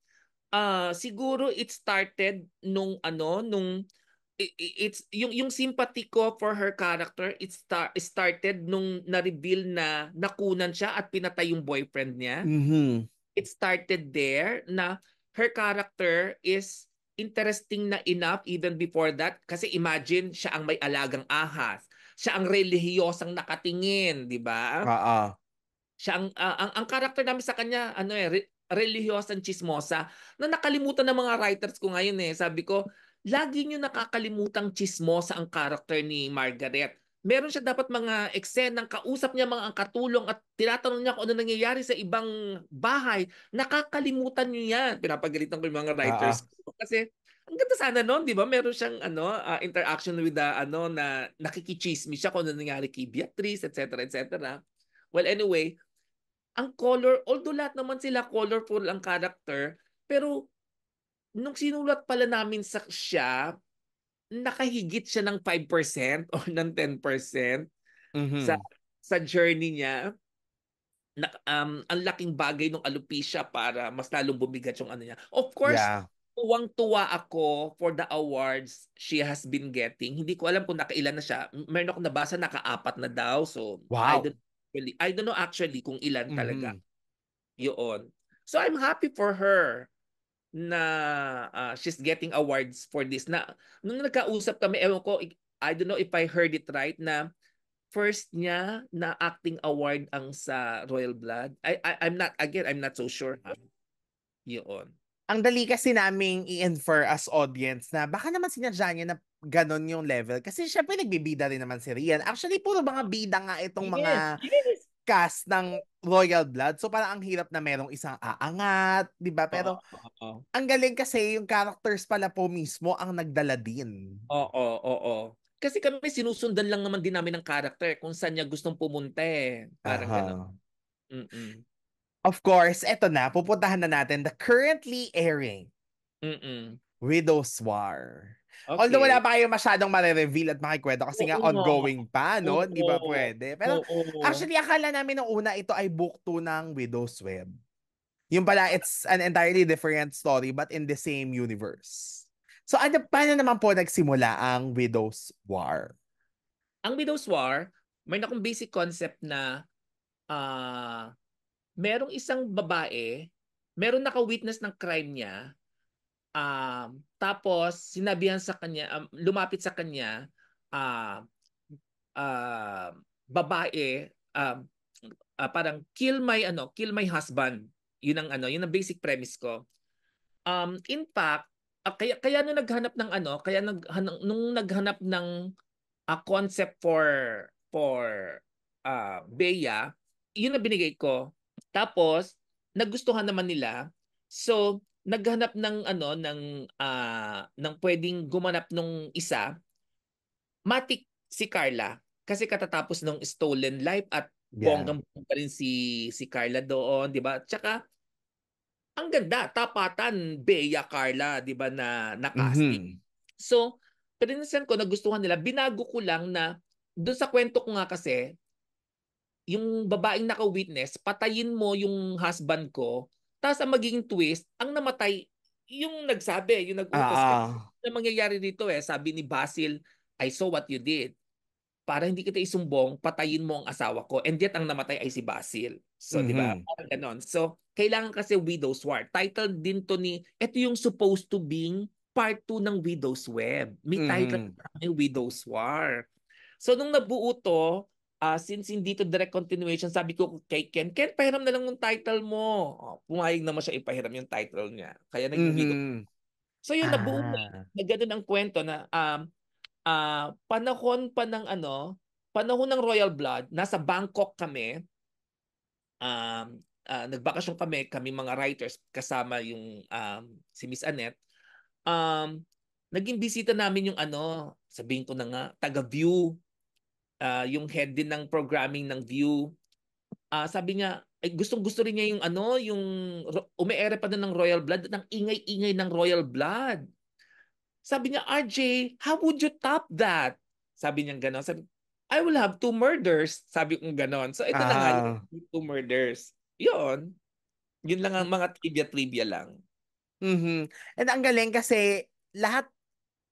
uh, siguro it started nung ano, nung it's yung yung sympathy ko for her character it star, started nung na-reveal na nakunan siya at pinatay yung boyfriend niya. Mm-hmm it started there na her character is interesting na enough even before that kasi imagine siya ang may alagang ahas siya ang relihiyosang nakatingin di ba oo uh-uh. Ah, ah. siya ang uh, ang ang karakter namin sa kanya ano eh re- relihiyosang chismosa na nakalimutan ng mga writers ko ngayon eh sabi ko lagi niyo nakakalimutang chismosa ang character ni Margaret meron siya dapat mga eksenang kausap niya mga katulong at tinatanong niya kung ano nangyayari sa ibang bahay. Nakakalimutan niya yan. Pinapagalitan ko yung mga writers. Uh-huh. Kasi ang ganda sana noon, di ba? Meron siyang ano, uh, interaction with the ano na nakikichismi siya kung ano nangyari kay Beatrice, etc. etc. Well, anyway, ang color, although lahat naman sila colorful ang character, pero nung sinulat pala namin sa siya, nakahigit siya ng 5% [LAUGHS] o ng 10% mm-hmm. sa sa journey niya. Na, um, ang laking bagay ng alopecia para mas lalong bumigat yung ano niya. Of course, yeah. tuwang-tuwa ako for the awards she has been getting. Hindi ko alam kung nakailan na siya. Meron akong nabasa nakaapat na daw. So, wow. I don't, really, I don't know actually kung ilan talaga. Mm-hmm. Yun. So, I'm happy for her na uh, she's getting awards for this na nung nagkausap kami ewan ko I don't know if I heard it right na first niya na acting award ang sa Royal Blood I, I I'm not again I'm not so sure ha? yun ang dali kasi naming i-infer as audience na baka naman sinadya niya na ganon yung level. Kasi syempre nagbibida rin naman si Rian. Actually, puro mga bida nga itong yes, mga cast ng Royal Blood. So parang ang hirap na merong isang aangat, 'di ba? Pero oh, oh, oh. ang galing kasi yung characters pala po mismo ang nagdala din. Oo, oh, oo, oh, oo. Oh, oh. Kasi kami sinusundan lang naman din namin ng character kung saan niya gustong pumunta eh. Parang uh-huh. mm Of course, eto na, pupuntahan na natin the currently airing Mm-mm. Widow's War. Okay. Although wala pa kayo masyadong mare-reveal at makikwento kasi nga ongoing pa, no? Di ba pwede? Pero oo. actually, akala namin nung una ito ay book 2 ng Widow's Web. Yung pala, it's an entirely different story but in the same universe. So ano, paano naman po nagsimula ang Widow's War? Ang Widow's War, may akong basic concept na uh, merong isang babae, meron naka-witness ng crime niya, Um, tapos sinabihan sa kanya, um, lumapit sa kanya uh, uh, babae um, uh, parang kill my ano, kill my husband. Yun ang ano, yun ang basic premise ko. Um, in fact, uh, kaya kaya nung naghanap ng ano, kaya nag nung naghanap ng uh, concept for for uh, Bea, yun ang binigay ko. Tapos nagustuhan naman nila. So naghanap ng ano ng uh, ng pwedeng gumanap nung isa matik si Carla kasi katatapos ng stolen life at yeah. bonggang pa rin si si Carla doon, 'di ba? Tsaka ang ganda, tapatan Bea Carla, 'di ba na nakasting. Mm-hmm. So, pinansin ko nagustuhan nila, binago ko lang na doon sa kwento ko nga kasi yung babaeng naka-witness, patayin mo yung husband ko tapos ang magiging twist, ang namatay, yung nagsabi, yung nag-utos. Ah. ah. Na mangyayari dito eh, sabi ni Basil, I saw what you did. Para hindi kita isumbong, patayin mo ang asawa ko. And yet, ang namatay ay si Basil. So, mm-hmm. di ba? Mm-hmm. Parang ganon. So, kailangan kasi Widow's War. Title din to ni, ito yung supposed to being part 2 ng Widow's Web. May title mm-hmm. ng Widow's War. So, nung nabuo to, uh, since hindi to direct continuation, sabi ko kay Ken, Ken, pahiram na lang yung title mo. Oh, pumayag naman siya ipahiram yung title niya. Kaya nagbibigay. Mm-hmm. So yun, ah. nabuo na, na ganun ang kwento na um, uh, panahon pa ng ano, panahon ng Royal Blood, nasa Bangkok kami, um, uh, nagbakasyon kami, kami mga writers, kasama yung um, si Miss Annette, um, naging bisita namin yung ano, sabihin ko na nga, taga-view, uh, yung head din ng programming ng View. Uh, ah, sabi niya, ay gustong gusto rin niya yung ano, yung umeere pa din ng Royal Blood, ng ingay-ingay ng Royal Blood. Sabi niya, RJ, how would you top that? Sabi niya gano'n. Sabi, I will have two murders. Sabi kong gano'n. So ito ah. na nga, ah. two murders. Yun. Yun lang ang mga trivia-trivia lang. mhm hmm And ang galing kasi lahat,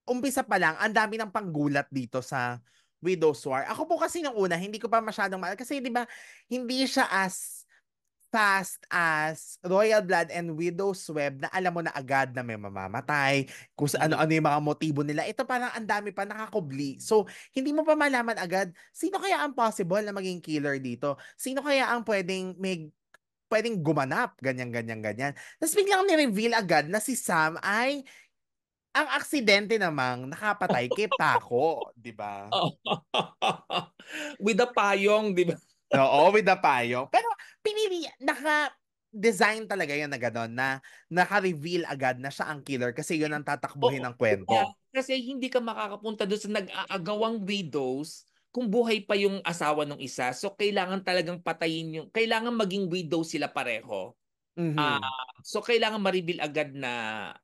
umpisa pa lang, ang dami ng panggulat dito sa Widow's War. Ako po kasi nung una, hindi ko pa masyadong maalala. Kasi di ba, hindi siya as fast as Royal Blood and Widow's Web na alam mo na agad na may mamamatay, kung sa mm. ano-ano yung mga motibo nila. Ito parang ang dami pa nakakubli. So, hindi mo pa malaman agad, sino kaya ang possible na maging killer dito? Sino kaya ang pwedeng may pwedeng gumanap, ganyan, ganyan, ganyan. Tapos biglang ni-reveal agad na si Sam ay ang aksidente namang nakapatay kay [LAUGHS] Paco, di ba? [LAUGHS] with the payong, di ba? Oo, with the payong. Pero pinili, naka, design talaga yan na gano'n na naka-reveal agad na siya ang killer kasi yun ang tatakbuhin oh, ng kwento. Yeah. Kasi hindi ka makakapunta doon sa nag-aagawang widows kung buhay pa yung asawa ng isa. So, kailangan talagang patayin yung... Kailangan maging widow sila pareho. Ah, mm-hmm. Uh, so kailangan ma-reveal agad na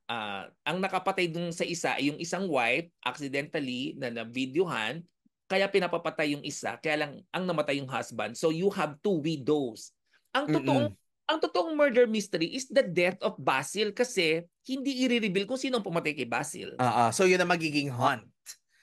uh, ang nakapatay dun sa isa ay yung isang wife accidentally na na-videohan kaya pinapapatay yung isa kaya lang ang namatay yung husband. So you have two widows. Ang totoong mm-hmm. ang totoong murder mystery is the death of Basil kasi hindi i-reveal kung sino ang pumatay kay Basil. Ah, uh-uh. so yun ang magiging hunt.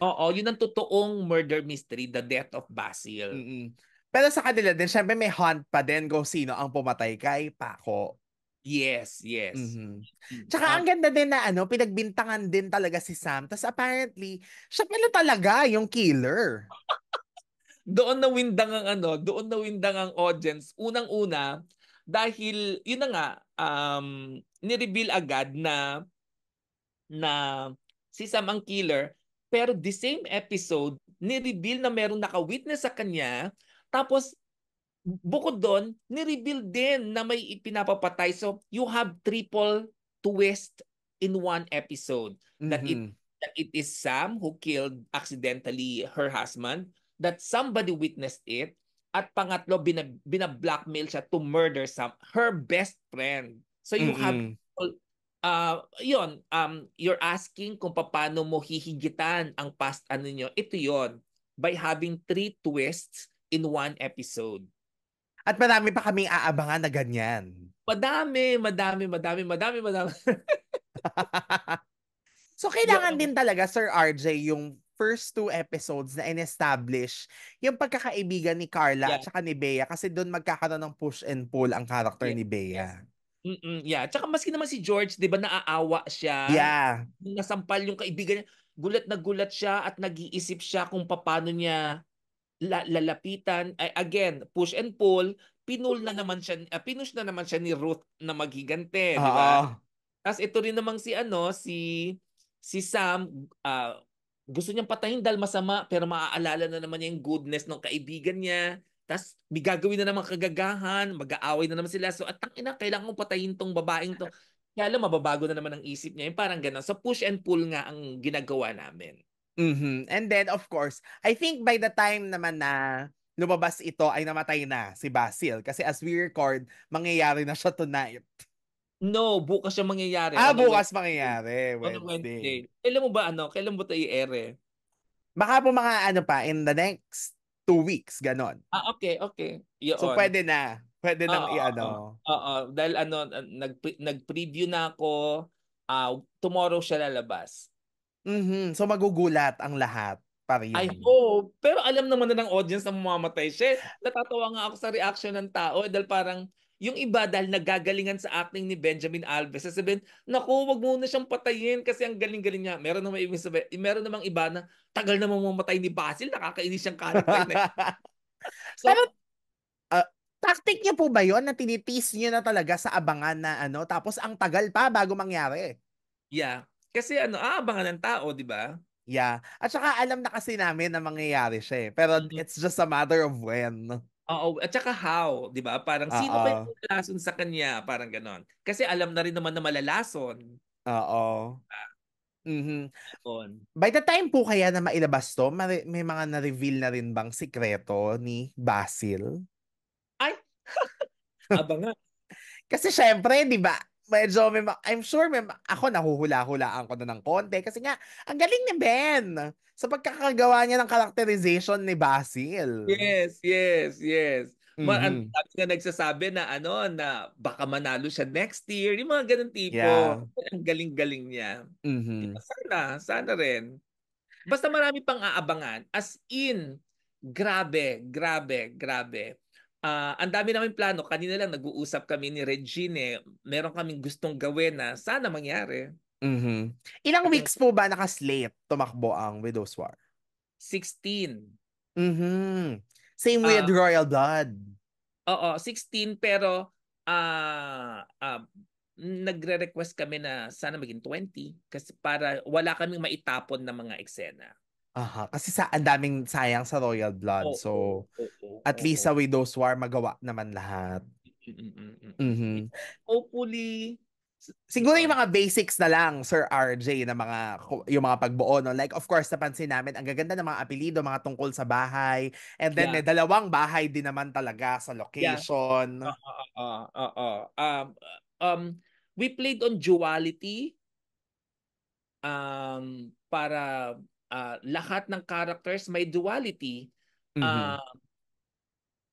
Oo, yun ang totoong murder mystery, the death of Basil. Mm-hmm. Pero sa kanila din, syempre may hunt pa din kung sino ang pumatay kay Paco. Yes, yes. Mm-hmm. mm-hmm. Tsaka uh, ang ganda din na ano, pinagbintangan din talaga si Sam. Tapos apparently, siya pala talaga yung killer. [LAUGHS] doon na windang ang ano, doon na windang ang audience. Unang-una, dahil yun na nga, um, nireveal agad na na si Sam ang killer. Pero the same episode, nireveal na merong naka-witness sa kanya tapos, bukod doon, ni-rebuild din na may ipinapapatay. So, you have triple twist in one episode. Mm-hmm. That, it, mm-hmm. that it is Sam who killed accidentally her husband. That somebody witnessed it. At pangatlo, binab- binablockmail siya to murder some her best friend. So, you mm-hmm. have uh, yon um, you're asking kung paano mo hihigitan ang past ano niyo Ito yon by having three twists in one episode. At marami pa kaming aabangan na ganyan. Madami, madami, madami, madami, madami. [LAUGHS] so, kailangan yeah. din talaga, Sir RJ, yung first two episodes na in-establish yung pagkakaibigan ni Carla yeah. at saka ni Bea kasi doon magkakaroon ng push and pull ang character yeah. ni Bea. Yes. Mm-mm, yeah. Tsaka maski naman si George, 'di ba, naaawa siya. Yeah. Nasampal yung kaibigan niya. Gulat na gulat siya at nag-iisip siya kung paano niya la, lalapitan ay again push and pull pinul na mm-hmm. naman siya uh, pinush na naman siya ni Ruth na maghigante uh-huh. di ba ah, ah. tapos ito rin namang si ano si si Sam uh, gusto niyang patayin dahil masama pero maaalala na naman niya yung goodness ng kaibigan niya tapos bigagawin na naman kagagahan mag-aaway na naman sila so at ang ina kailangan kong patayin tong babaeng to kaya alam mababago na naman ang isip niya yung parang ganun so push and pull nga ang ginagawa namin Mm-hmm. And then, of course, I think by the time naman na lumabas ito, ay namatay na si Basil. Kasi as we record, mangyayari na siya tonight. No, bukas siya mangyayari. Ah, ano bukas mangyayari. Wednesday. Ano Wednesday. Kailan mo ba ano? Kailan mo tayo i-ere? Eh? Baka po mga ano pa, in the next two weeks, ganon. Ah, okay, okay. Yun. So, pwede na. Pwede nang uh, i-ano. Oo, uh, uh, dahil ano, nag, nag-preview na ako. Uh, tomorrow siya lalabas. Mhm. So magugulat ang lahat parehong. I hope. Pero alam naman na ng audience na mamamatay siya. Natatawa nga ako sa reaction ng tao dahil parang yung iba dahil nagagalingan sa acting ni Benjamin Alves, sasabihin, naku, wag muna siyang patayin kasi ang galing-galing niya. Meron namang ibig sabihin, meron namang iba na tagal na mamamatay ni Basil, nakakainis siyang character. Na. Eh. [LAUGHS] so, Pero, uh, tactic niyo po ba yon na tinitis niyo na talaga sa abangan na ano, tapos ang tagal pa bago mangyari? Yeah. Kasi ano, aabangan ah, ng tao, di ba? Yeah. At saka alam na kasi namin na mangyayari siya eh. Pero mm. it's just a matter of when. Oo. At saka how, di ba? Parang Uh-oh. sino ba yung malalason sa kanya? Parang ganon. Kasi alam na rin naman na malalason. Oo. Diba? Mm-hmm. By the time po kaya na mailabas to, may, may mga na-reveal na rin bang sikreto ni Basil? Ay! [LAUGHS] Abangan. Kasi syempre, di ba, medyo may, I'm sure may, ako nahuhula-hulaan ko na ng konti kasi nga ang galing ni Ben sa pagkakagawa niya ng characterization ni Basil. Yes, yes, yes. Mm-hmm. Ang dami na nagsasabi na ano na baka manalo siya next year, yung mga ganung tipo. Yeah. Ang galing-galing niya. Mm-hmm. Diba? Sana, sana rin. Basta marami pang aabangan. As in, grabe, grabe, grabe Uh, ang dami namin plano. Kanina lang nag-uusap kami ni Regine. Eh. Meron kaming gustong gawin na sana mangyari. Mm-hmm. Ilang At ano? weeks po ba nakaslate tumakbo ang Widow's War? 16. Mm-hmm. Same with uh, Royal Blood. Oo, 16 pero uh, uh, nagre-request kami na sana maging 20 kasi para wala kaming maitapon na mga eksena. Aha, kasi sa ang daming sayang sa Royal Blood. Oh, so oh, oh, at least sa Widow's War magawa naman lahat. Mm, mm, mm, mm-hmm. Hopefully siguro yung oh. mga basics na lang Sir RJ na mga yung mga pagbuo no like of course napansin namin ang gaganda ng mga apelyido mga tungkol sa bahay and then yeah. may dalawang bahay din naman talaga sa location yeah. uh, ah, uh, ah, uh, ah, uh, um um we played on duality um para uh, lahat ng characters may duality. Ah, mm-hmm. Uh,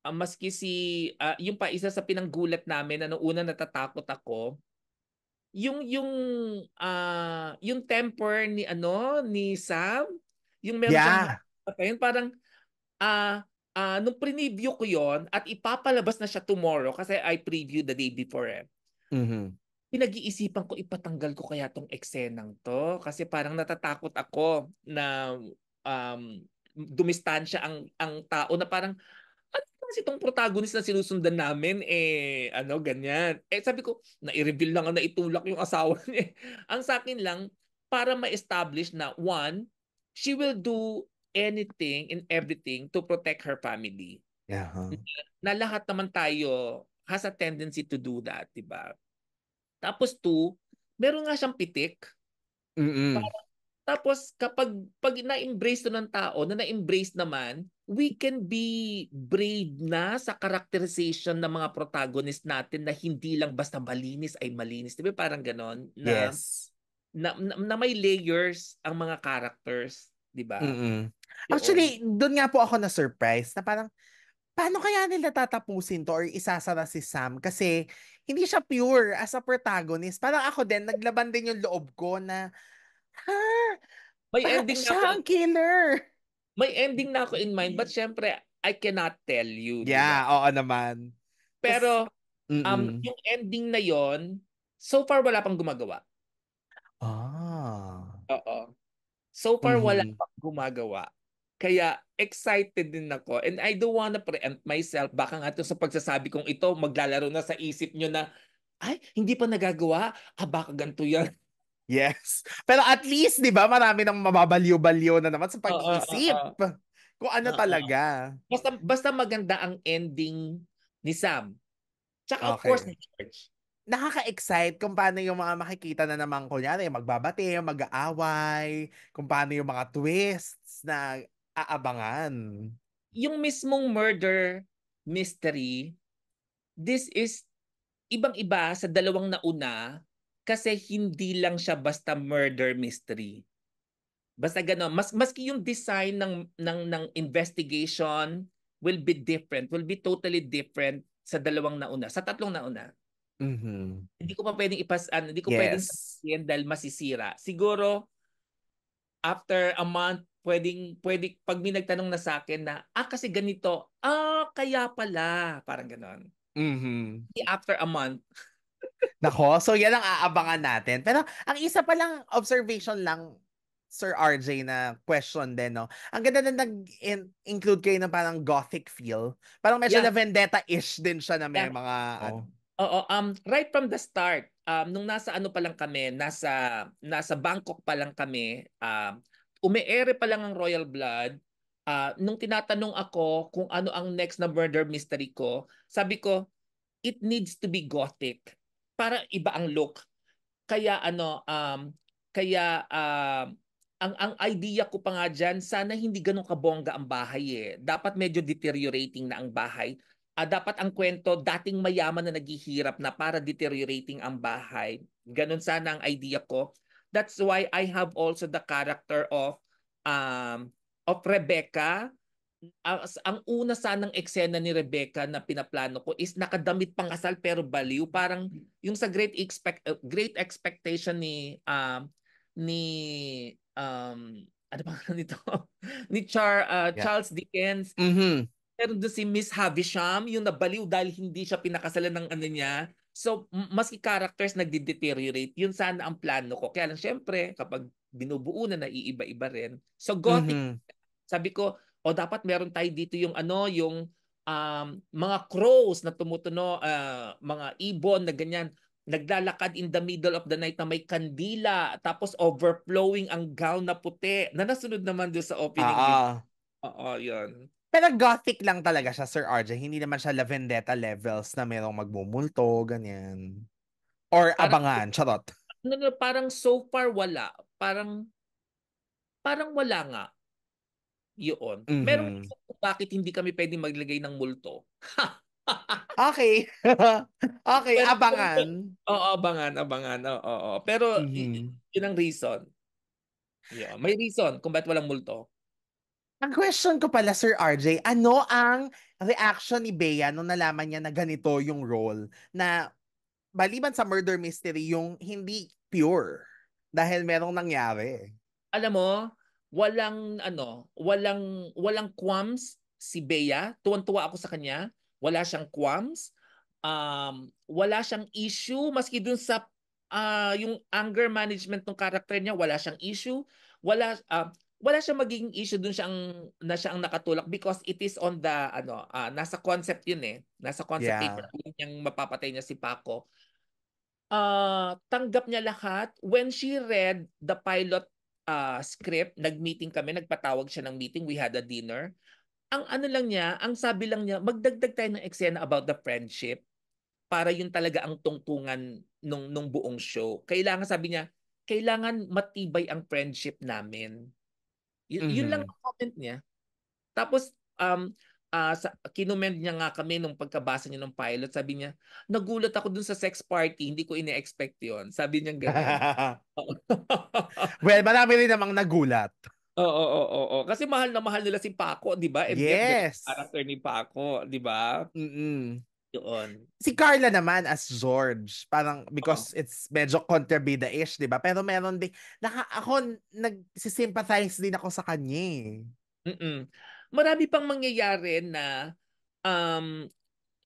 uh, maski si, uh, yung pa isa sa pinanggulat namin, ano una natatakot ako, yung yung uh, yung temper ni ano ni Sam yung meron yeah. siyang eh, parang ah uh, uh, nung preview ko yon at ipapalabas na siya tomorrow kasi I preview the day before eh. Mm-hmm pinag-iisipan ko ipatanggal ko kaya tong eksenang to kasi parang natatakot ako na um, dumistansya ang ang tao na parang ano kasi tong protagonist na sinusundan namin eh ano ganyan eh sabi ko na-reveal lang na itulak yung asawa [LAUGHS] niya ang sa akin lang para ma-establish na one she will do anything and everything to protect her family yeah huh? na, na lahat naman tayo has a tendency to do that, di ba? Tapos two, meron nga siyang pitik. Mm-mm. Tapos kapag pag na-embrace to ng tao, na na-embrace naman, we can be brave na sa characterization ng mga protagonist natin na hindi lang basta malinis ay malinis. Di ba parang ganon? Na, yes. Na, na, na may layers ang mga characters. Di ba? Mm-hmm. Actually, doon nga po ako na-surprise na parang paano kaya nila tatapusin to or isasara si Sam? Kasi hindi siya pure as a protagonist. Parang ako din, naglaban din yung loob ko na, ha? May ending siya na ako. killer. May ending na ako in mind, but mm. syempre, I cannot tell you. Yeah, diba? oo naman. Pero, mm um, yung ending na yon so far wala pang gumagawa. Ah. Oo. So far mm-hmm. wala pang gumagawa. Kaya excited din ako and I don't wanna preempt myself. Baka nga sa pagsasabi kong ito, maglalaro na sa isip nyo na, ay, hindi pa nagagawa? Ah, baka ganito yan. [LAUGHS] Yes. Pero at least, di ba, marami ng mababalyo-balyo na naman sa pag-iisip. Uh, uh, uh, uh. Kung ano uh, talaga. basta, basta maganda ang ending ni Sam. Tsaka okay. of course ni George. Nakaka-excite kung paano yung mga makikita na naman, kunyari, magbabate, mag-aaway, kung paano yung mga twists na aabangan. Yung mismong murder mystery, this is ibang-iba sa dalawang nauna kasi hindi lang siya basta murder mystery. Basta gano'n. Mas, maski yung design ng, ng, ng investigation will be different, will be totally different sa dalawang nauna, sa tatlong nauna. Mm-hmm. Hindi ko pa pwedeng ipas, ano, hindi ko yes. pwedeng sabihin dahil masisira. Siguro, after a month pwedeng, pwede, pag may nagtanong na sa akin na, ah, kasi ganito, ah, kaya pala, parang ganoon. Mhm. hmm After a month. [LAUGHS] Nako, so yan ang aabangan natin. Pero ang isa pa lang observation lang, Sir RJ, na question din, no? Ang ganda na nag-include kayo ng parang gothic feel. Parang medyo yeah. na vendetta-ish din siya na may yeah. mga... Oo, oh. oh, oh, um, right from the start, um, nung nasa ano pa lang kami, nasa, nasa Bangkok pa lang kami, um, uh, umeere pa lang ang Royal Blood, uh, nung tinatanong ako kung ano ang next na murder mystery ko, sabi ko, it needs to be gothic. Para iba ang look. Kaya ano, um, kaya uh, ang ang idea ko pa nga diyan, sana hindi ganun kabongga ang bahay eh. Dapat medyo deteriorating na ang bahay. Uh, dapat ang kwento dating mayaman na naghihirap na para deteriorating ang bahay. Ganun sana ang idea ko. That's why I have also the character of um, of Rebecca. Ang, ang una sanang eksena ni Rebecca na pinaplano ko is nakadamit pang kasal pero baliw. Parang yung sa Great, expect, uh, great Expectation ni um, ni um, ano ba [LAUGHS] nito? ni Char, uh, yeah. Charles Dickens. Mm-hmm. Pero do si Miss Havisham, yung nabaliw dahil hindi siya pinakasalan ng ano niya, So, maski characters nagde-deteriorate, yun sana ang plano ko. Kaya lang, syempre, kapag binubuo na naiiba-iba rin. So, gothic. Mm-hmm. Sabi ko, o dapat meron tayo dito yung ano, yung um, mga crows na tumutuno, uh, mga ibon na ganyan, naglalakad in the middle of the night na may kandila, tapos overflowing ang gown na puti, na nasunod naman doon sa opening. Ah, ah. Oo, yun. Pero gothic lang talaga siya, Sir RJ. Hindi naman siya La Vendetta levels na merong magmumulto, ganyan. Or parang, abangan, charot. No, parang so far wala. Parang, parang wala nga. Yun. Mm-hmm. Meron kung bakit hindi kami pwedeng maglagay ng multo. [LAUGHS] okay. [LAUGHS] okay, Pero, abangan. Oo, oh, abangan, abangan. Oo, oh, oo. Oh, Pero, mm-hmm. yun ang reason. Yeah, may reason kung bakit walang multo. Ang question ko pala, Sir RJ, ano ang reaction ni Bea nung nalaman niya na ganito yung role na baliban sa murder mystery, yung hindi pure dahil merong nangyari? Alam mo, walang ano, walang walang qualms si Bea. Tuwan-tuwa ako sa kanya. Wala siyang qualms. Um, wala siyang issue maski dun sa uh, yung anger management ng character niya, wala siyang issue. Wala uh, wala siya magiging issue dun siya ang na siya ang nakatulak because it is on the ano uh, nasa concept yun eh nasa concept yeah. paper yung mapapatay niya si Paco uh, tanggap niya lahat when she read the pilot uh, script nagmeeting kami nagpatawag siya ng meeting we had a dinner ang ano lang niya ang sabi lang niya magdagdag tayo ng eksena about the friendship para yun talaga ang tungtungan nung nung buong show kailangan sabi niya kailangan matibay ang friendship namin Y- mm-hmm. Yun lang mm-hmm. ang comment niya. Tapos, um, uh, sa, kinomend niya nga kami nung pagkabasa niya ng pilot. Sabi niya, nagulat ako dun sa sex party. Hindi ko ine-expect yon Sabi niya gano'n. [LAUGHS] [LAUGHS] well, marami rin namang nagulat. Oo, oo, oo, Kasi mahal na mahal nila si Paco, di ba? And yes. Character ni Paco, di ba? mm yun. Si Carla naman as George, parang because oh. it's medyo kontrabida-ish, di ba? Pero meron din, naka, ako nagsisympathize din ako sa kanya eh. Mm-mm. Marami pang mangyayari na um,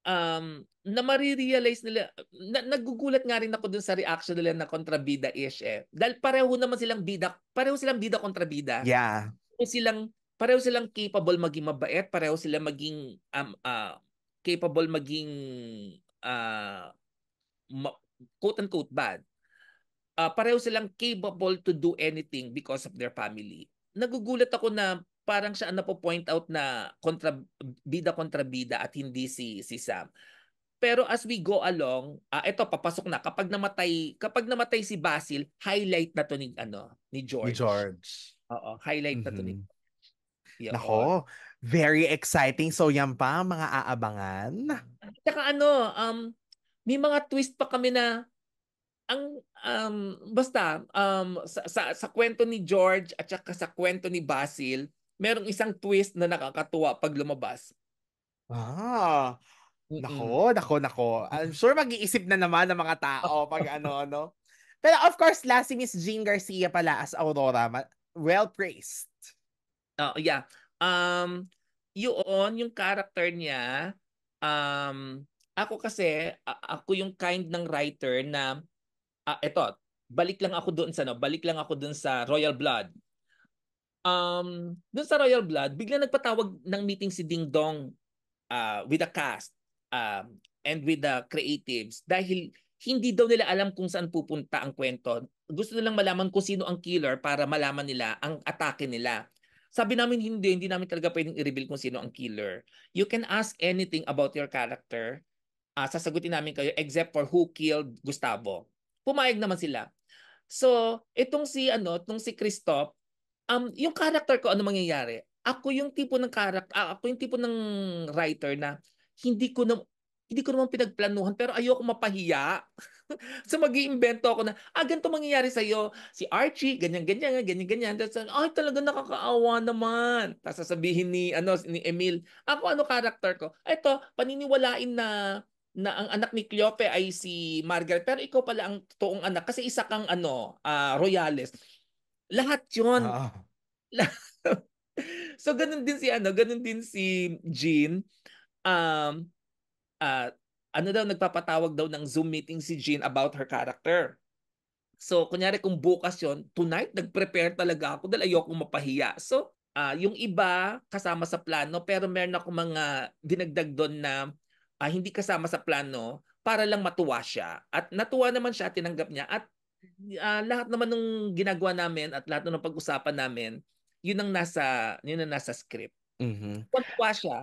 um, na marirealize nila, na, nagugulat nga rin ako dun sa reaction nila na kontrabida-ish eh. Dahil pareho naman silang bida, pareho silang bida kontrabida. Yeah. Pareho silang, pareho silang capable maging mabait, pareho silang maging um, uh, capable maging uh, quote-unquote bad, uh, pareho silang capable to do anything because of their family. Nagugulat ako na parang siya na po point out na kontra, bida kontra bida at hindi si, si Sam. Pero as we go along, uh, ah, ito papasok na kapag namatay, kapag namatay si Basil, highlight na to ni ano, ni George. Ni George. Oo, highlight mm-hmm. na to ni. Mm-hmm. Yun. Nako, Very exciting. So yan pa, mga aabangan. At saka ano, um, may mga twist pa kami na ang um, basta um, sa, sa, sa kwento ni George at saka sa kwento ni Basil, merong isang twist na nakakatuwa pag lumabas. Ah, Nako, nako, nako. I'm sure mag-iisip na naman ng mga tao [LAUGHS] pag ano, ano. Pero of course, last si Miss Jean Garcia pala as Aurora, well praised. Oh, yeah um, yun, yung character niya, um, ako kasi, ako yung kind ng writer na, uh, eto, balik lang ako doon sa, no, balik lang ako doon sa Royal Blood. Um, doon sa Royal Blood, bigla nagpatawag ng meeting si Ding Dong uh, with the cast uh, and with the creatives dahil hindi daw nila alam kung saan pupunta ang kwento. Gusto nilang malaman kung sino ang killer para malaman nila ang atake nila. Sabi namin hindi, hindi namin talaga pwedeng i-reveal kung sino ang killer. You can ask anything about your character. Uh, sasagutin namin kayo except for who killed Gustavo. Pumayag naman sila. So, itong si ano, itong si Christoph, um yung character ko ano mangyayari? Ako yung tipo ng character, uh, ah, ako yung tipo ng writer na hindi ko na hindi ko naman pinagplanuhan pero ayoko mapahiya. [LAUGHS] so mag iimbento ako na, ah, ganito mangyayari sa'yo. Si Archie, ganyan-ganyan, ganyan-ganyan. Tapos, ay, oh, talaga nakakaawa naman. Tapos sasabihin ni, ano, ni Emil, ako ah, ano character ko? Ito, paniniwalain na na ang anak ni Cleope ay si Margaret pero ikaw pala ang totoong anak kasi isa kang ano uh, royales lahat 'yon ah. [LAUGHS] so ganun din si ano ganun din si Jean um uh, ano daw, nagpapatawag daw ng Zoom meeting si Jean about her character. So, kunyari kung bukas yon tonight, nag-prepare talaga ako dahil ayokong mapahiya. So, uh, yung iba kasama sa plano, pero meron ako mga dinagdag doon na uh, hindi kasama sa plano para lang matuwa siya. At natuwa naman siya, tinanggap niya. At uh, lahat naman ng ginagawa namin at lahat ng pag-usapan namin, yun ang nasa, yun ang nasa script. Mm-hmm. Natuwa siya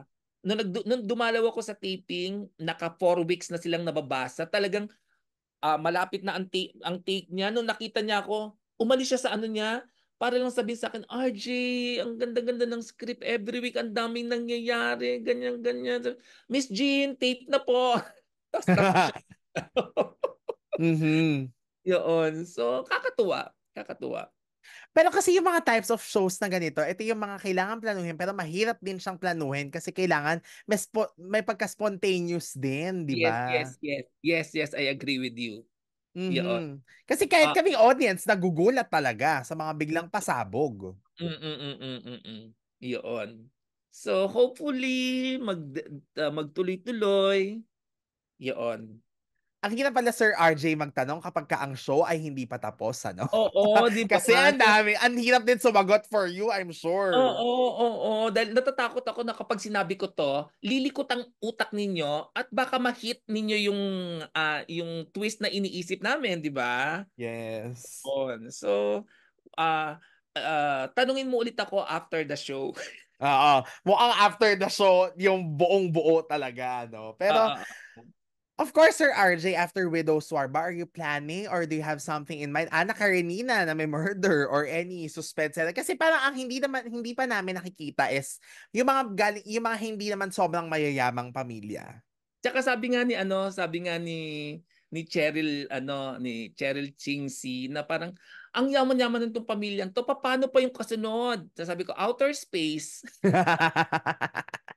nung, nag, nung dumalaw ako sa taping, naka 4 weeks na silang nababasa, talagang uh, malapit na ang, ta- ang take niya. Nung nakita niya ako, umalis siya sa ano niya, para lang sabihin sa akin, RJ, ang ganda-ganda ng script every week, ang daming nangyayari, ganyan-ganyan. Miss Jean, tape na po. [LAUGHS] [LAUGHS] mm-hmm. Yun. So, kakatuwa. Kakatuwa. Pero kasi yung mga types of shows na ganito, ito yung mga kailangan planuhin pero mahirap din siyang planuhin kasi kailangan may, spo- may pagka-spontaneous din, di ba? Yes, yes, yes. Yes, yes, I agree with you. Mm-hmm. Yeah. Kasi ah, kahit uh, kaming audience, nagugulat talaga sa mga biglang pasabog. Mm-mm-mm-mm-mm. Yun. So hopefully mag uh, magtuloy-tuloy. Yun ang hirap pala Sir RJ magtanong kapag ka ang show ay hindi pa tapos, ano? Oo, oo di ba? [LAUGHS] Kasi ang dami, ang hirap din sumagot for you, I'm sure. Oo, oo, oo, oo. Dahil natatakot ako na kapag sinabi ko to, lilikot ang utak ninyo at baka ma-hit ninyo yung, uh, yung twist na iniisip namin, di ba? Yes. On. So, uh, uh, tanungin mo ulit ako after the show. [LAUGHS] Oo. Mukhang after the show, yung buong buo talaga, no? Pero, uh Of course, Sir RJ, after Widow Swarba, are you planning or do you have something in mind? Ana ah, Karenina na may murder [LAUGHS] or any suspense? Kasi parang ang hindi naman hindi pa namin nakikita is yung mga galing, yung mga hindi naman sobrang mayayamang pamilya. Tsaka sabi nga ni ano, sabi nga ni ni Cheryl ano, ni Cheryl Chingsi na parang ang yaman-yaman ng tong pamilyang to, paano pa yung kasunod? Sabi ko, outer space. [LAUGHS]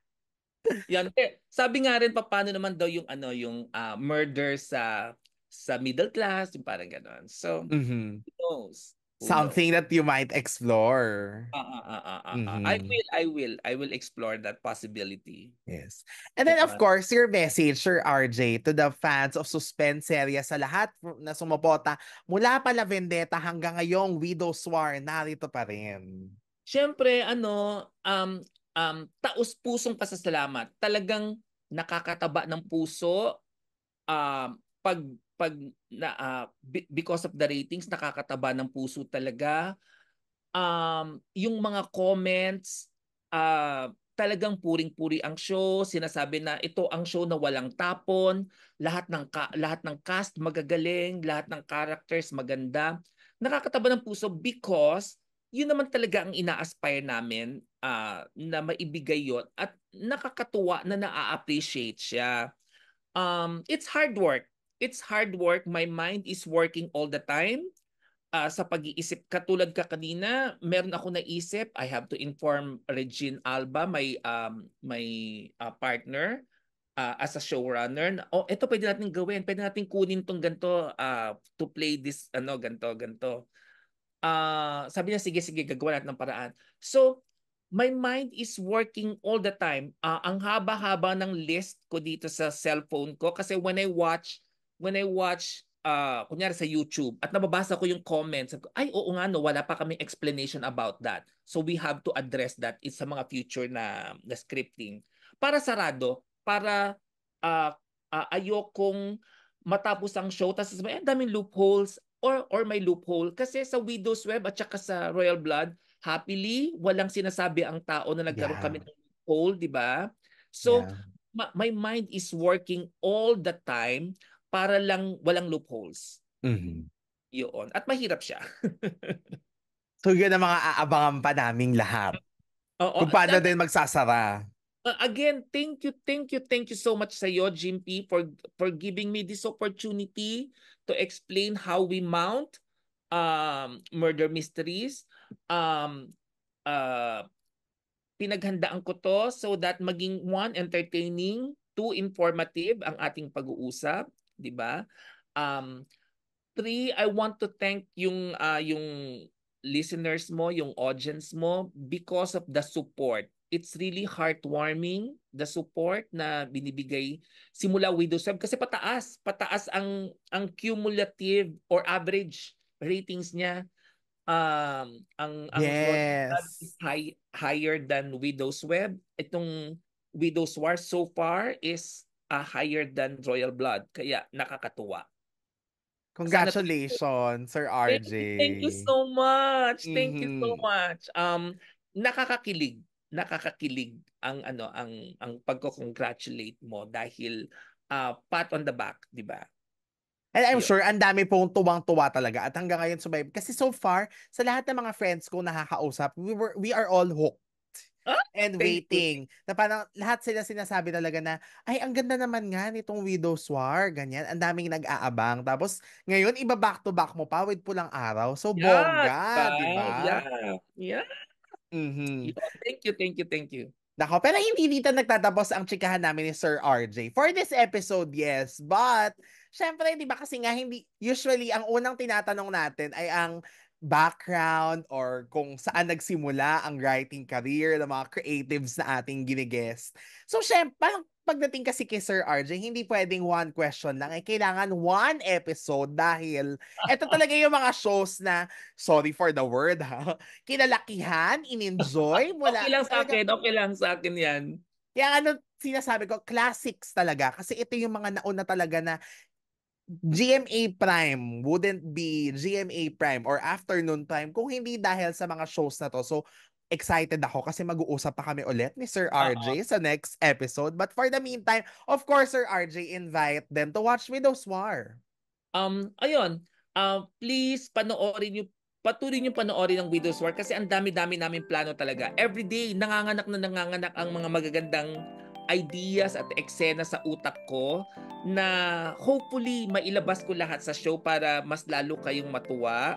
Yan. Eh, sabi nga rin paano naman daw yung ano yung uh, murder sa sa middle class, yung parang ganoon. So, mm-hmm. who knows? Who Something knows? that you might explore. Uh, uh, uh, uh, mm-hmm. I will, I will, I will explore that possibility. Yes. And then of diba? course, your message, Sir RJ, to the fans of Suspense Seria sa lahat na sumupota mula pa La Vendetta hanggang ngayong Widow's War, narito pa rin. Siyempre, ano, um, um, taos pusong pasasalamat. Talagang nakakataba ng puso um, pag pag na, uh, because of the ratings nakakataba ng puso talaga um yung mga comments uh, talagang puring-puri ang show sinasabi na ito ang show na walang tapon lahat ng ka- lahat ng cast magagaling lahat ng characters maganda nakakataba ng puso because yun naman talaga ang ina-aspire namin uh, na maibigay yon at nakakatuwa na na-appreciate siya. Um, it's hard work. It's hard work. My mind is working all the time. Uh, sa pag-iisip, katulad ka kanina, meron ako naisip, I have to inform Regine Alba, my, um, my uh, partner, uh, as a showrunner, oh, ito pwede natin gawin, pwede natin kunin tong ganto uh, to play this, ano, ganto, ganto uh, sabi niya, sige, sige, gagawa natin ng paraan. So, my mind is working all the time. Uh, ang haba-haba ng list ko dito sa cellphone ko kasi when I watch, when I watch, uh, kunyari sa YouTube, at nababasa ko yung comments, ay oo nga no, wala pa kaming explanation about that. So we have to address that is sa mga future na, na scripting. Para sarado, para uh, uh, ayokong matapos ang show, tapos may daming loopholes, or or may loophole kasi sa Widow's Web at saka sa Royal Blood happily walang sinasabi ang tao na nagkaroon yeah. kami ng loophole, 'di ba? So yeah. ma- my mind is working all the time para lang walang loopholes. Mm-hmm. Yun. At mahirap siya. [LAUGHS] so yun ang mga aabangan pa naming lahat. Oo, Kung paano that, din magsasara. Uh, again, thank you, thank you, thank you so much sa iyo, Jim P, for, for giving me this opportunity to explain how we mount um, murder mysteries. Um, uh, pinaghandaan ko to so that maging one, entertaining, two, informative ang ating pag-uusap, di ba? Um, three, I want to thank yung, uh, yung listeners mo, yung audience mo because of the support it's really heartwarming the support na binibigay simula Widow's Web kasi pataas pataas ang ang cumulative or average ratings niya um ang ang yes. is high, higher than Widow's Web itong Widow's War so far is uh, higher than Royal Blood kaya nakakatuwa Congratulations, Sir RJ. Thank you, thank you so much. Thank mm-hmm. you so mm-hmm. much. Um nakakakilig nakakakilig ang ano ang ang pagko-congratulate mo dahil uh, pat on the back, 'di ba? And I'm sure ang dami pong tuwang-tuwa talaga at hanggang ngayon survive. Kasi so far, sa lahat ng mga friends ko nakakausap, we were we are all hooked. Huh? Ah, and waiting. You. Na parang lahat sila sinasabi talaga na, ay, ang ganda naman nga nitong Widow's War, ganyan. Ang daming nag-aabang. Tapos, ngayon, iba back-to-back mo pa with pulang araw. So, yeah, bongga, di ba? Yeah. Yeah. Mm-hmm. thank you, thank you, thank you. Nako, pero hindi dito nagtatapos ang chikahan namin ni Sir RJ. For this episode, yes. But, syempre, di ba kasi nga, hindi, usually, ang unang tinatanong natin ay ang background or kung saan nagsimula ang writing career ng mga creatives na ating gine-guest. So, syempre, pagdating kasi kay Sir RJ, hindi pwedeng one question lang. Ay, eh, kailangan one episode dahil ito [LAUGHS] talaga yung mga shows na, sorry for the word ha, kinalakihan, in-enjoy. [LAUGHS] Mula, okay lang sa akin, okay lang sa akin yan. Kaya ano, sinasabi ko, classics talaga. Kasi ito yung mga nauna talaga na GMA Prime wouldn't be GMA Prime or Afternoon Prime kung hindi dahil sa mga shows na to. So, excited ako kasi mag-uusap pa kami ulit ni Sir RJ uh-huh. sa next episode. But for the meantime, of course, Sir RJ, invite them to watch Widow's War. Um, ayun, uh, please panoorin nyo patuloy niyo panoorin ang Widow's War kasi ang dami-dami namin plano talaga. Every day, nanganganak na nanganganak ang mga magagandang ideas at eksena sa utak ko na hopefully mailabas ko lahat sa show para mas lalo kayong matuwa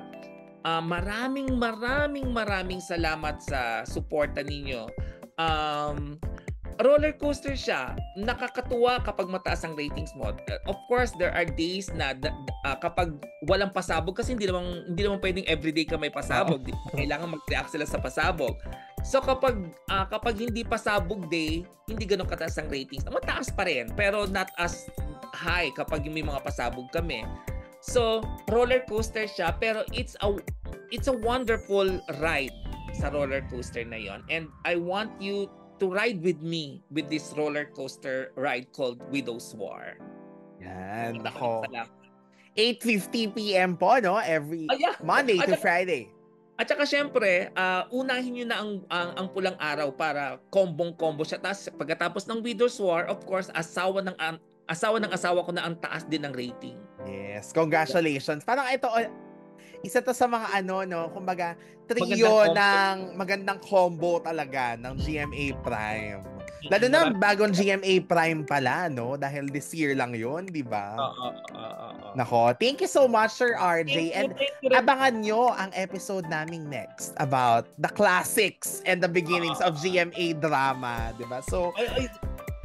Uh, maraming maraming maraming salamat sa suporta ninyo. Um, roller coaster siya. Nakakatuwa kapag mataas ang ratings mo. Of course, there are days na uh, kapag walang pasabog kasi hindi naman hindi naman pwedeng everyday ka may pasabog. Oh. Kailangan mag-react sila sa pasabog. So kapag uh, kapag hindi pasabog day, hindi ganoon kataas ang ratings. Mataas pa rin pero not as high kapag may mga pasabog kami. So, roller coaster siya pero it's a it's a wonderful ride sa roller coaster na yon. And I want you to ride with me with this roller coaster ride called Widow's War. Yan, nako. 8.50 p.m. po, no? Every oh, yeah. Monday to Friday. At saka syempre, uh, unahin niyo na ang, ang, ang pulang araw para kombong combo siya. Tapos pagkatapos ng Widow's War, of course, asawa ng, um, asawa ng asawa ko na ang taas din ng rating. Yes, congratulations. Parang ito, oh, isa to sa mga ano, no, kumbaga, trio magandang ng combo. magandang combo talaga ng GMA Prime. Lalo na bagong GMA Prime pala, no? Dahil this year lang yon di ba? Oo, oo, oo. Nako, thank you so much, Sir RJ. And abangan nyo ang episode naming next about the classics and the beginnings uh, of GMA drama, di ba? So, ay, ay,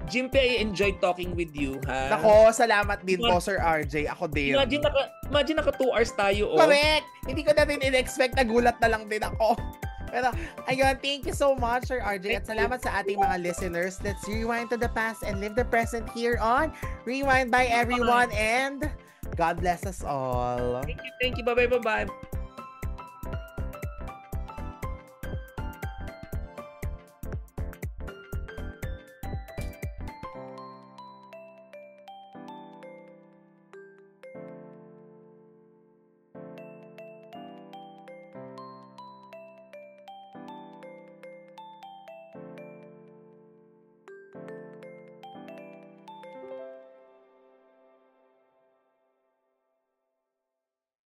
Jimpe, I enjoyed talking with you, ha? Nako, salamat din po, Sir RJ. Ako din. Imagine naka, imagine naka two hours tayo, oh. Correct! Hindi ko natin in-expect, nagulat na lang din ako. [LAUGHS] Pero, ayun, thank you so much, Sir RJ. at salamat sa ating mga listeners. Let's rewind to the past and live the present here on Rewind by Everyone. And God bless us all. Thank you, thank you. Bye-bye, bye-bye.